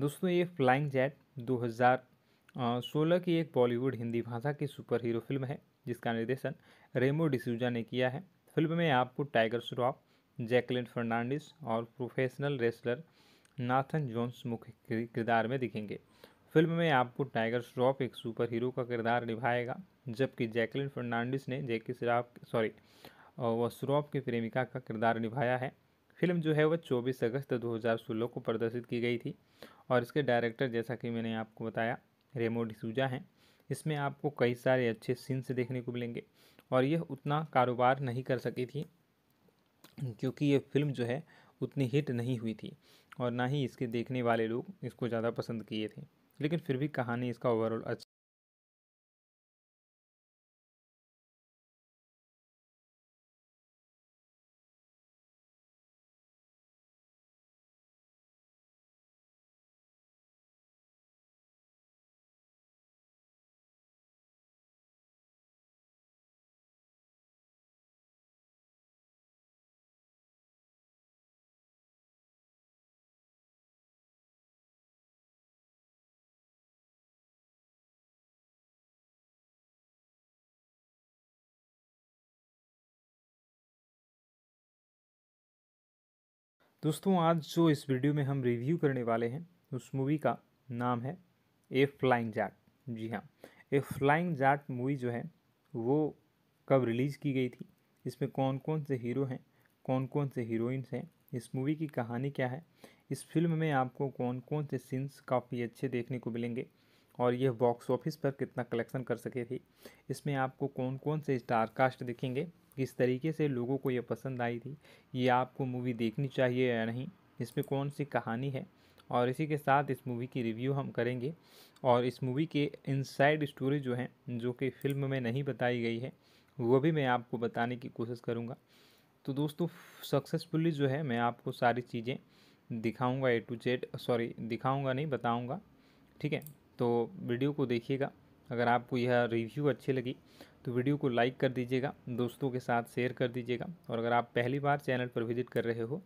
दोस्तों ये फ्लाइंग जैट 2016 की एक बॉलीवुड हिंदी भाषा की सुपर हीरो फिल्म है जिसका निर्देशन रेमो डिसूजा ने किया है फिल्म में आपको टाइगर श्रॉफ जैकलिन फर्नांडिस और प्रोफेशनल रेसलर नाथन जोन्स मुख्य किरदार में दिखेंगे फिल्म में आपको टाइगर श्रॉफ एक सुपर हीरो का किरदार निभाएगा जबकि जैकलिन फर्नांडिस ने जैकी श्रॉफ सॉरी वह श्रॉफ की प्रेमिका का किरदार निभाया है फिल्म जो है वह 24 अगस्त 2016 को प्रदर्शित की गई थी और इसके डायरेक्टर जैसा कि मैंने आपको बताया रेमो डिसूजा हैं इसमें आपको कई सारे अच्छे सीन्स देखने को मिलेंगे और यह उतना कारोबार नहीं कर सकी थी क्योंकि ये फिल्म जो है उतनी हिट नहीं हुई थी और ना ही इसके देखने वाले लोग इसको ज़्यादा पसंद किए थे लेकिन फिर भी कहानी इसका ओवरऑल अच्छा दोस्तों आज जो इस वीडियो में हम रिव्यू करने वाले हैं उस मूवी का नाम है ए फ्लाइंग जैट जी हाँ ए फ्लाइंग जैट मूवी जो है वो कब रिलीज़ की गई थी इसमें कौन कौन से हीरो हैं कौन कौन से हीरोइंस हैं इस मूवी की कहानी क्या है इस फिल्म में आपको कौन कौन से सीन्स काफ़ी अच्छे देखने को मिलेंगे और यह बॉक्स ऑफिस पर कितना कलेक्शन कर सके थी इसमें आपको कौन कौन से स्टार कास्ट दिखेंगे किस तरीके से लोगों को यह पसंद आई थी ये आपको मूवी देखनी चाहिए या नहीं इसमें कौन सी कहानी है और इसी के साथ इस मूवी की रिव्यू हम करेंगे और इस मूवी के इनसाइड स्टोरी जो हैं जो कि फिल्म में नहीं बताई गई है वो भी मैं आपको बताने की कोशिश करूँगा तो दोस्तों सक्सेसफुली जो है मैं आपको सारी चीज़ें दिखाऊंगा ए टू जेड सॉरी दिखाऊंगा नहीं बताऊंगा ठीक है तो वीडियो को देखिएगा अगर आपको यह रिव्यू अच्छी लगी तो वीडियो को लाइक कर दीजिएगा दोस्तों के साथ शेयर कर दीजिएगा और अगर आप पहली बार चैनल पर विजिट कर रहे हो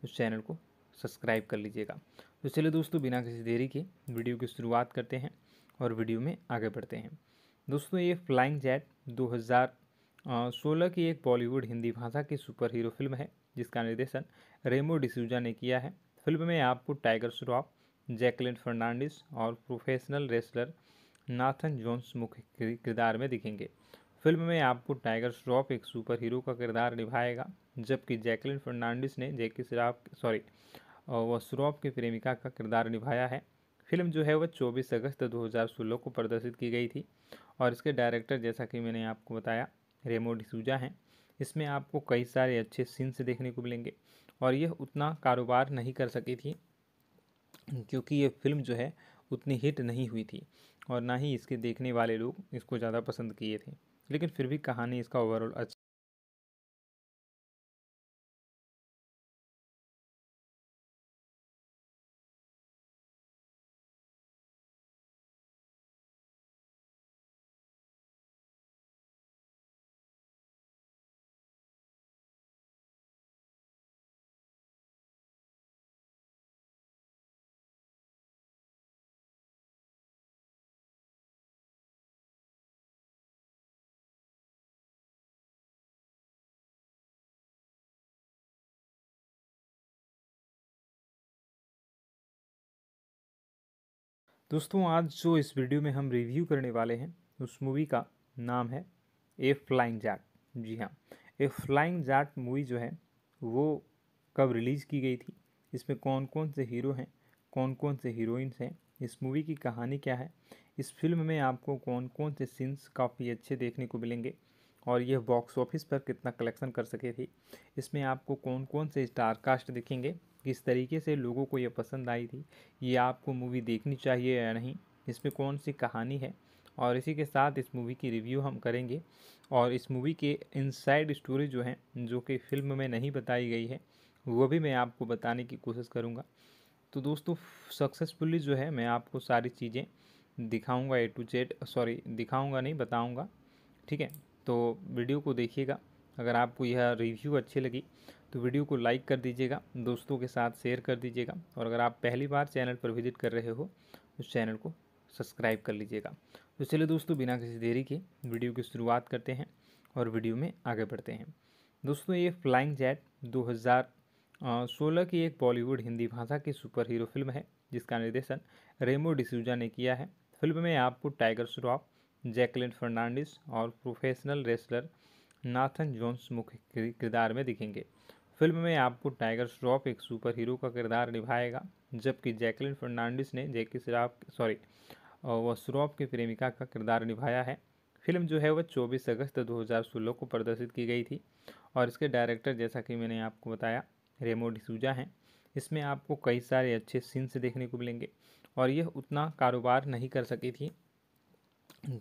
तो चैनल को सब्सक्राइब कर लीजिएगा तो चलिए दोस्तों बिना किसी देरी के वीडियो की शुरुआत करते हैं और वीडियो में आगे बढ़ते हैं दोस्तों ये फ्लाइंग जैट 2016 की एक बॉलीवुड हिंदी भाषा की सुपर हीरो फिल्म है जिसका निर्देशन रेमो डिसूजा ने किया है फिल्म में आपको टाइगर श्रॉफ जैकलिन फर्नांडिस और प्रोफेशनल रेसलर नाथन जोन्स मुख्य किरदार में दिखेंगे फिल्म में आपको टाइगर श्रॉफ एक सुपर हीरो का किरदार निभाएगा जबकि जैकलिन फर्नांडिस ने जैकी श्रॉफ सॉरी वह श्रॉफ की प्रेमिका का किरदार निभाया है फिल्म जो है वह 24 अगस्त 2016 को प्रदर्शित की गई थी और इसके डायरेक्टर जैसा कि मैंने आपको बताया रेमो डिसूजा हैं इसमें आपको कई सारे अच्छे सीन्स देखने को मिलेंगे और यह उतना कारोबार नहीं कर सकी थी क्योंकि ये फिल्म जो है उतनी हिट नहीं हुई थी और ना ही इसके देखने वाले लोग इसको ज़्यादा पसंद किए थे लेकिन फिर भी कहानी इसका ओवरऑल अच्छा दोस्तों आज जो इस वीडियो में हम रिव्यू करने वाले हैं उस मूवी का नाम है ए फ्लाइंग जैट जी हाँ ए फ्लाइंग जैट मूवी जो है वो कब रिलीज़ की गई थी इसमें कौन कौन से हीरो हैं कौन कौन से हीरोइंस हैं इस मूवी की कहानी क्या है इस फिल्म में आपको कौन कौन से सीन्स काफ़ी अच्छे देखने को मिलेंगे और यह बॉक्स ऑफिस पर कितना कलेक्शन कर सके थी इसमें आपको कौन कौन से स्टार कास्ट दिखेंगे किस तरीके से लोगों को यह पसंद आई थी ये आपको मूवी देखनी चाहिए या नहीं इसमें कौन सी कहानी है और इसी के साथ इस मूवी की रिव्यू हम करेंगे और इस मूवी के इनसाइड स्टोरी जो हैं जो कि फिल्म में नहीं बताई गई है वो भी मैं आपको बताने की कोशिश करूँगा तो दोस्तों सक्सेसफुली जो है मैं आपको सारी चीज़ें दिखाऊँगा ए टू जेड सॉरी दिखाऊँगा नहीं बताऊँगा ठीक है तो वीडियो को देखिएगा अगर आपको यह रिव्यू अच्छी लगी तो वीडियो को लाइक कर दीजिएगा दोस्तों के साथ शेयर कर दीजिएगा और अगर आप पहली बार चैनल पर विजिट कर रहे हो तो चैनल को सब्सक्राइब कर लीजिएगा तो चलिए दोस्तों बिना किसी देरी के वीडियो की शुरुआत करते हैं और वीडियो में आगे बढ़ते हैं दोस्तों ये फ्लाइंग जैट 2016 की एक बॉलीवुड हिंदी भाषा की सुपर हीरो फिल्म है जिसका निर्देशन रेमो डिसूजा ने किया है फिल्म में आपको टाइगर श्रॉफ जैकलिन फर्नांडिस और प्रोफेशनल रेसलर नाथन जोन्स मुख्य किरदार में दिखेंगे फिल्म में आपको टाइगर श्रॉफ एक सुपर हीरो का किरदार निभाएगा जबकि जैकलिन फर्नांडिस ने जैकी श्रॉफ सॉरी वह श्रॉफ की प्रेमिका का किरदार निभाया है फिल्म जो है वह 24 अगस्त 2016 को प्रदर्शित की गई थी और इसके डायरेक्टर जैसा कि मैंने आपको बताया रेमो डिसूजा हैं इसमें आपको कई सारे अच्छे सीन्स देखने को मिलेंगे और यह उतना कारोबार नहीं कर सकी थी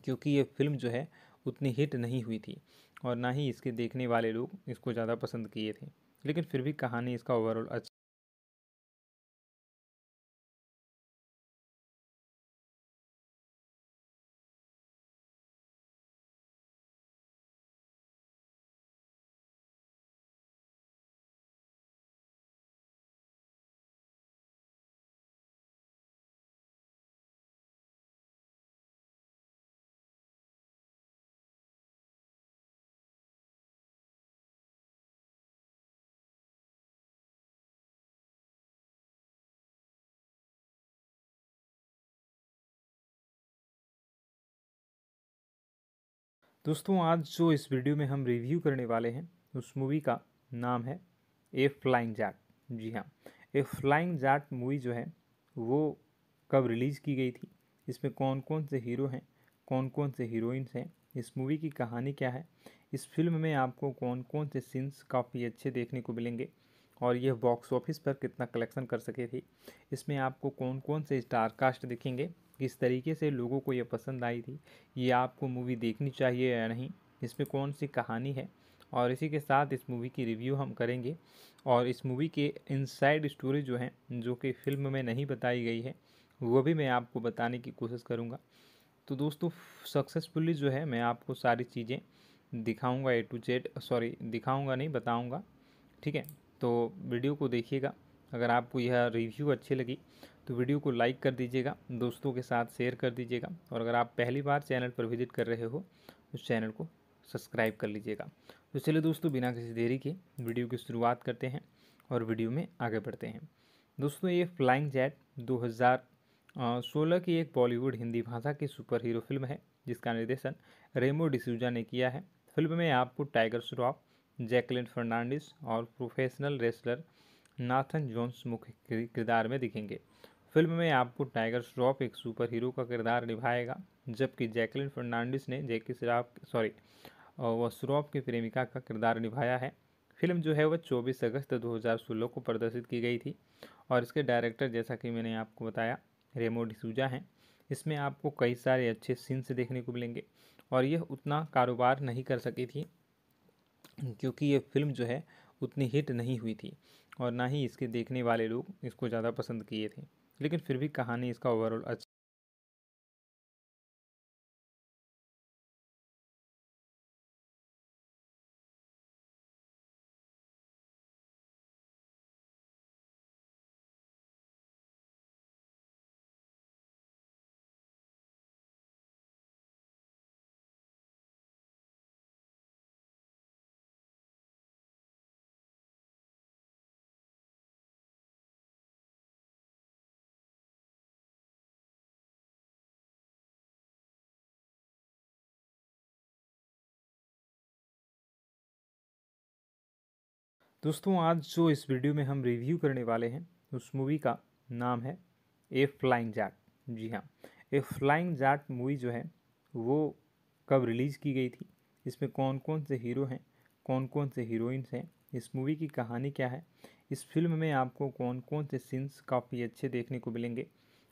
क्योंकि ये फिल्म जो है उतनी हिट नहीं हुई थी और ना ही इसके देखने वाले लोग इसको ज़्यादा पसंद किए थे लेकिन फिर भी कहानी इसका ओवरऑल अच्छा दोस्तों आज जो इस वीडियो में हम रिव्यू करने वाले हैं उस मूवी का नाम है ए फ्लाइंग जैट जी हाँ ए फ्लाइंग जैट मूवी जो है वो कब रिलीज़ की गई थी इसमें कौन कौन से हीरो हैं कौन कौन से हीरोइंस हैं इस मूवी की कहानी क्या है इस फिल्म में आपको कौन कौन से सीन्स काफ़ी अच्छे देखने को मिलेंगे और यह बॉक्स ऑफिस पर कितना कलेक्शन कर सके थी इसमें आपको कौन कौन से स्टार कास्ट दिखेंगे किस तरीके से लोगों को यह पसंद आई थी ये आपको मूवी देखनी चाहिए या नहीं इसमें कौन सी कहानी है और इसी के साथ इस मूवी की रिव्यू हम करेंगे और इस मूवी के इनसाइड स्टोरी जो हैं जो कि फिल्म में नहीं बताई गई है वो भी मैं आपको बताने की कोशिश करूँगा तो दोस्तों सक्सेसफुली जो है मैं आपको सारी चीज़ें दिखाऊंगा ए टू जेड सॉरी दिखाऊंगा नहीं बताऊंगा ठीक है तो वीडियो को देखिएगा अगर आपको यह रिव्यू अच्छी लगी तो वीडियो को लाइक कर दीजिएगा दोस्तों के साथ शेयर कर दीजिएगा और अगर आप पहली बार चैनल पर विजिट कर रहे हो तो चैनल को सब्सक्राइब कर लीजिएगा तो चलिए दोस्तों बिना किसी देरी के वीडियो की शुरुआत करते हैं और वीडियो में आगे बढ़ते हैं दोस्तों ये फ्लाइंग जैट 2016 की एक बॉलीवुड हिंदी भाषा की सुपर हीरो फिल्म है जिसका निर्देशन रेमो डिसूजा ने किया है फिल्म में आपको टाइगर श्रॉफ जैकलिन फर्नांडिस और प्रोफेशनल रेसलर नाथन जोन्स मुख्य किरदार में दिखेंगे फिल्म में आपको टाइगर श्रॉफ एक सुपर हीरो का किरदार निभाएगा जबकि जैकलिन फर्नांडिस ने जैकी श्रॉफ सॉरी वह श्रॉफ की प्रेमिका का किरदार निभाया है फिल्म जो है वह 24 अगस्त 2016 को प्रदर्शित की गई थी और इसके डायरेक्टर जैसा कि मैंने आपको बताया रेमो डिसूजा हैं इसमें आपको कई सारे अच्छे सीन्स देखने को मिलेंगे और यह उतना कारोबार नहीं कर सकी थी क्योंकि ये फिल्म जो है उतनी हिट नहीं हुई थी और ना ही इसके देखने वाले लोग इसको ज़्यादा पसंद किए थे लेकिन फिर भी कहानी इसका ओवरऑल अच्छा दोस्तों आज जो इस वीडियो में हम रिव्यू करने वाले हैं उस मूवी का नाम है ए फ्लाइंग जाट जी हाँ ए फ्लाइंग जाट मूवी जो है वो कब रिलीज़ की गई थी इसमें कौन कौन से हीरो हैं कौन कौन से हीरोइंस हैं इस मूवी की कहानी क्या है इस फिल्म में आपको कौन कौन से सीन्स काफ़ी अच्छे देखने को मिलेंगे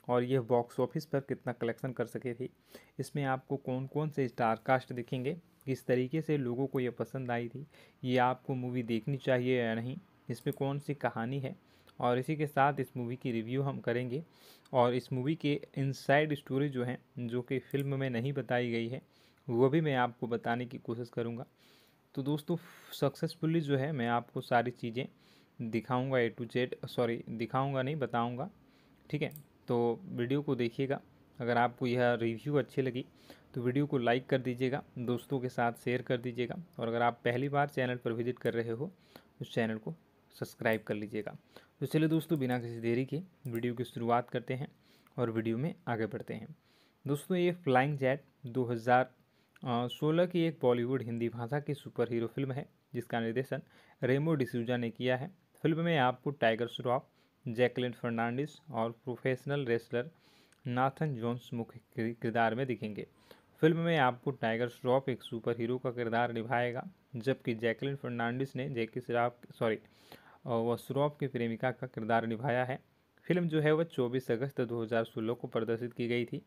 और यह बॉक्स ऑफिस पर कितना कलेक्शन कर सके थी इसमें आपको कौन कौन से स्टार कास्ट दिखेंगे किस तरीके से लोगों को यह पसंद आई थी ये आपको मूवी देखनी चाहिए या नहीं इसमें कौन सी कहानी है और इसी के साथ इस मूवी की रिव्यू हम करेंगे और इस मूवी के इनसाइड स्टोरी जो हैं जो कि फिल्म में नहीं बताई गई है वो भी मैं आपको बताने की कोशिश करूँगा तो दोस्तों सक्सेसफुली जो है मैं आपको सारी चीज़ें दिखाऊँगा ए टू जेड सॉरी दिखाऊँगा नहीं बताऊँगा ठीक है तो वीडियो को देखिएगा अगर आपको यह रिव्यू अच्छी लगी तो वीडियो को लाइक कर दीजिएगा दोस्तों के साथ शेयर कर दीजिएगा और अगर आप पहली बार चैनल पर विजिट कर रहे हो तो चैनल को सब्सक्राइब कर लीजिएगा तो चलिए दोस्तों बिना किसी देरी के वीडियो की शुरुआत करते हैं और वीडियो में आगे बढ़ते हैं दोस्तों ये फ्लाइंग जैट 2016 की एक बॉलीवुड हिंदी भाषा की सुपर हीरो फिल्म है जिसका निर्देशन रेमो डिसूजा ने किया है फिल्म में आपको टाइगर श्रॉफ जैकलिन फर्नांडिस और प्रोफेशनल रेसलर नाथन जोन्स मुख्य किरदार में दिखेंगे फिल्म में आपको टाइगर श्रॉफ एक सुपर हीरो का किरदार निभाएगा जबकि जैकलिन फर्नांडिस ने जैकी श्रॉफ सॉरी वह श्रॉफ की प्रेमिका का किरदार निभाया है फिल्म जो है वह 24 अगस्त 2016 को प्रदर्शित की गई थी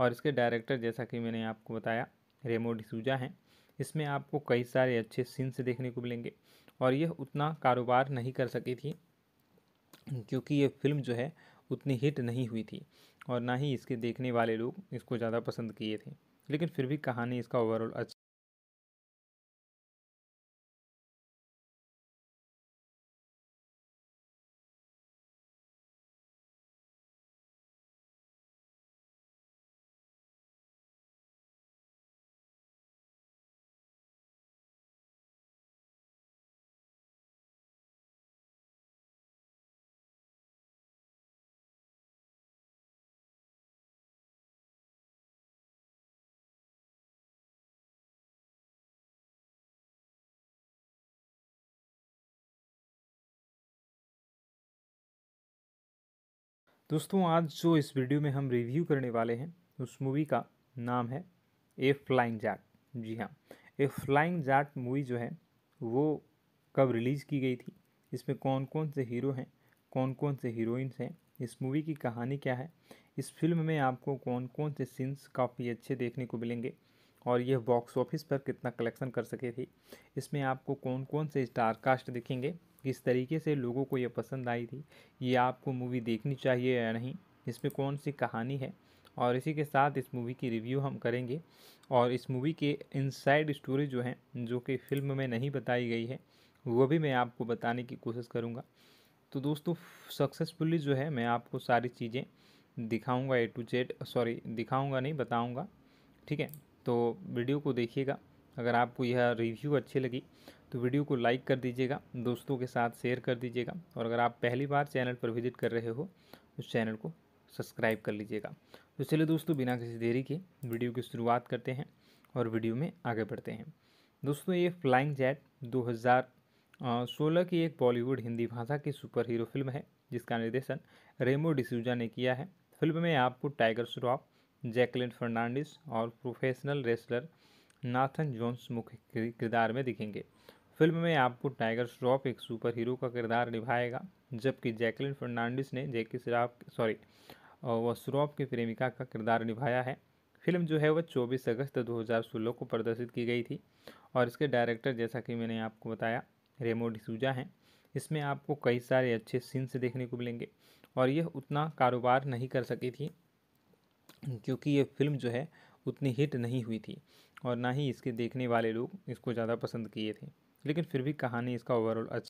और इसके डायरेक्टर जैसा कि मैंने आपको बताया रेमो डिसूजा हैं इसमें आपको कई सारे अच्छे सीन्स देखने को मिलेंगे और यह उतना कारोबार नहीं कर सकी थी क्योंकि ये फिल्म जो है उतनी हिट नहीं हुई थी और ना ही इसके देखने वाले लोग इसको ज़्यादा पसंद किए थे लेकिन फिर भी कहानी इसका ओवरऑल अच्छा दोस्तों आज जो इस वीडियो में हम रिव्यू करने वाले हैं उस मूवी का नाम है ए फ्लाइंग जैट जी हाँ ए फ्लाइंग जैट मूवी जो है वो कब रिलीज़ की गई थी इसमें कौन कौन से हीरो हैं कौन कौन से हीरोइंस हैं इस मूवी की कहानी क्या है इस फिल्म में आपको कौन कौन से सीन्स काफ़ी अच्छे देखने को मिलेंगे और यह बॉक्स ऑफिस पर कितना कलेक्शन कर सके थी इसमें आपको कौन कौन से स्टार कास्ट दिखेंगे किस तरीके से लोगों को यह पसंद आई थी ये आपको मूवी देखनी चाहिए या नहीं इसमें कौन सी कहानी है और इसी के साथ इस मूवी की रिव्यू हम करेंगे और इस मूवी के इनसाइड स्टोरी जो हैं जो कि फिल्म में नहीं बताई गई है वो भी मैं आपको बताने की कोशिश करूँगा तो दोस्तों सक्सेसफुली जो है मैं आपको सारी चीज़ें दिखाऊँगा ए टू जेड सॉरी दिखाऊँगा नहीं बताऊँगा ठीक है तो वीडियो को देखिएगा अगर आपको यह रिव्यू अच्छी लगी तो वीडियो को लाइक कर दीजिएगा दोस्तों के साथ शेयर कर दीजिएगा और अगर आप पहली बार चैनल पर विजिट कर रहे हो तो उस चैनल को सब्सक्राइब कर लीजिएगा तो चलिए दोस्तों बिना किसी देरी के वीडियो की शुरुआत करते हैं और वीडियो में आगे बढ़ते हैं दोस्तों ये फ्लाइंग जैट 2016 की एक बॉलीवुड हिंदी भाषा की सुपर हीरो फिल्म है जिसका निर्देशन रेमो डिसूजा ने किया है फिल्म में आपको टाइगर श्रॉफ जैकलिन फर्नांडिस और प्रोफेशनल रेसलर नाथन जोन्स मुख्य किरदार में दिखेंगे फिल्म में आपको टाइगर श्रॉफ एक सुपर हीरो का किरदार निभाएगा जबकि जैकलिन फर्नांडिस ने जैकी श्रॉफ सॉरी वह श्रॉफ की प्रेमिका का किरदार निभाया है फिल्म जो है वह 24 अगस्त 2016 को प्रदर्शित की गई थी और इसके डायरेक्टर जैसा कि मैंने आपको बताया रेमो डिसूजा हैं इसमें आपको कई सारे अच्छे सीन्स देखने को मिलेंगे और यह उतना कारोबार नहीं कर सकी थी क्योंकि ये फिल्म जो है उतनी हिट नहीं हुई थी और ना ही इसके देखने वाले लोग इसको ज़्यादा पसंद किए थे लेकिन फिर भी कहानी इसका ओवरऑल अच्छा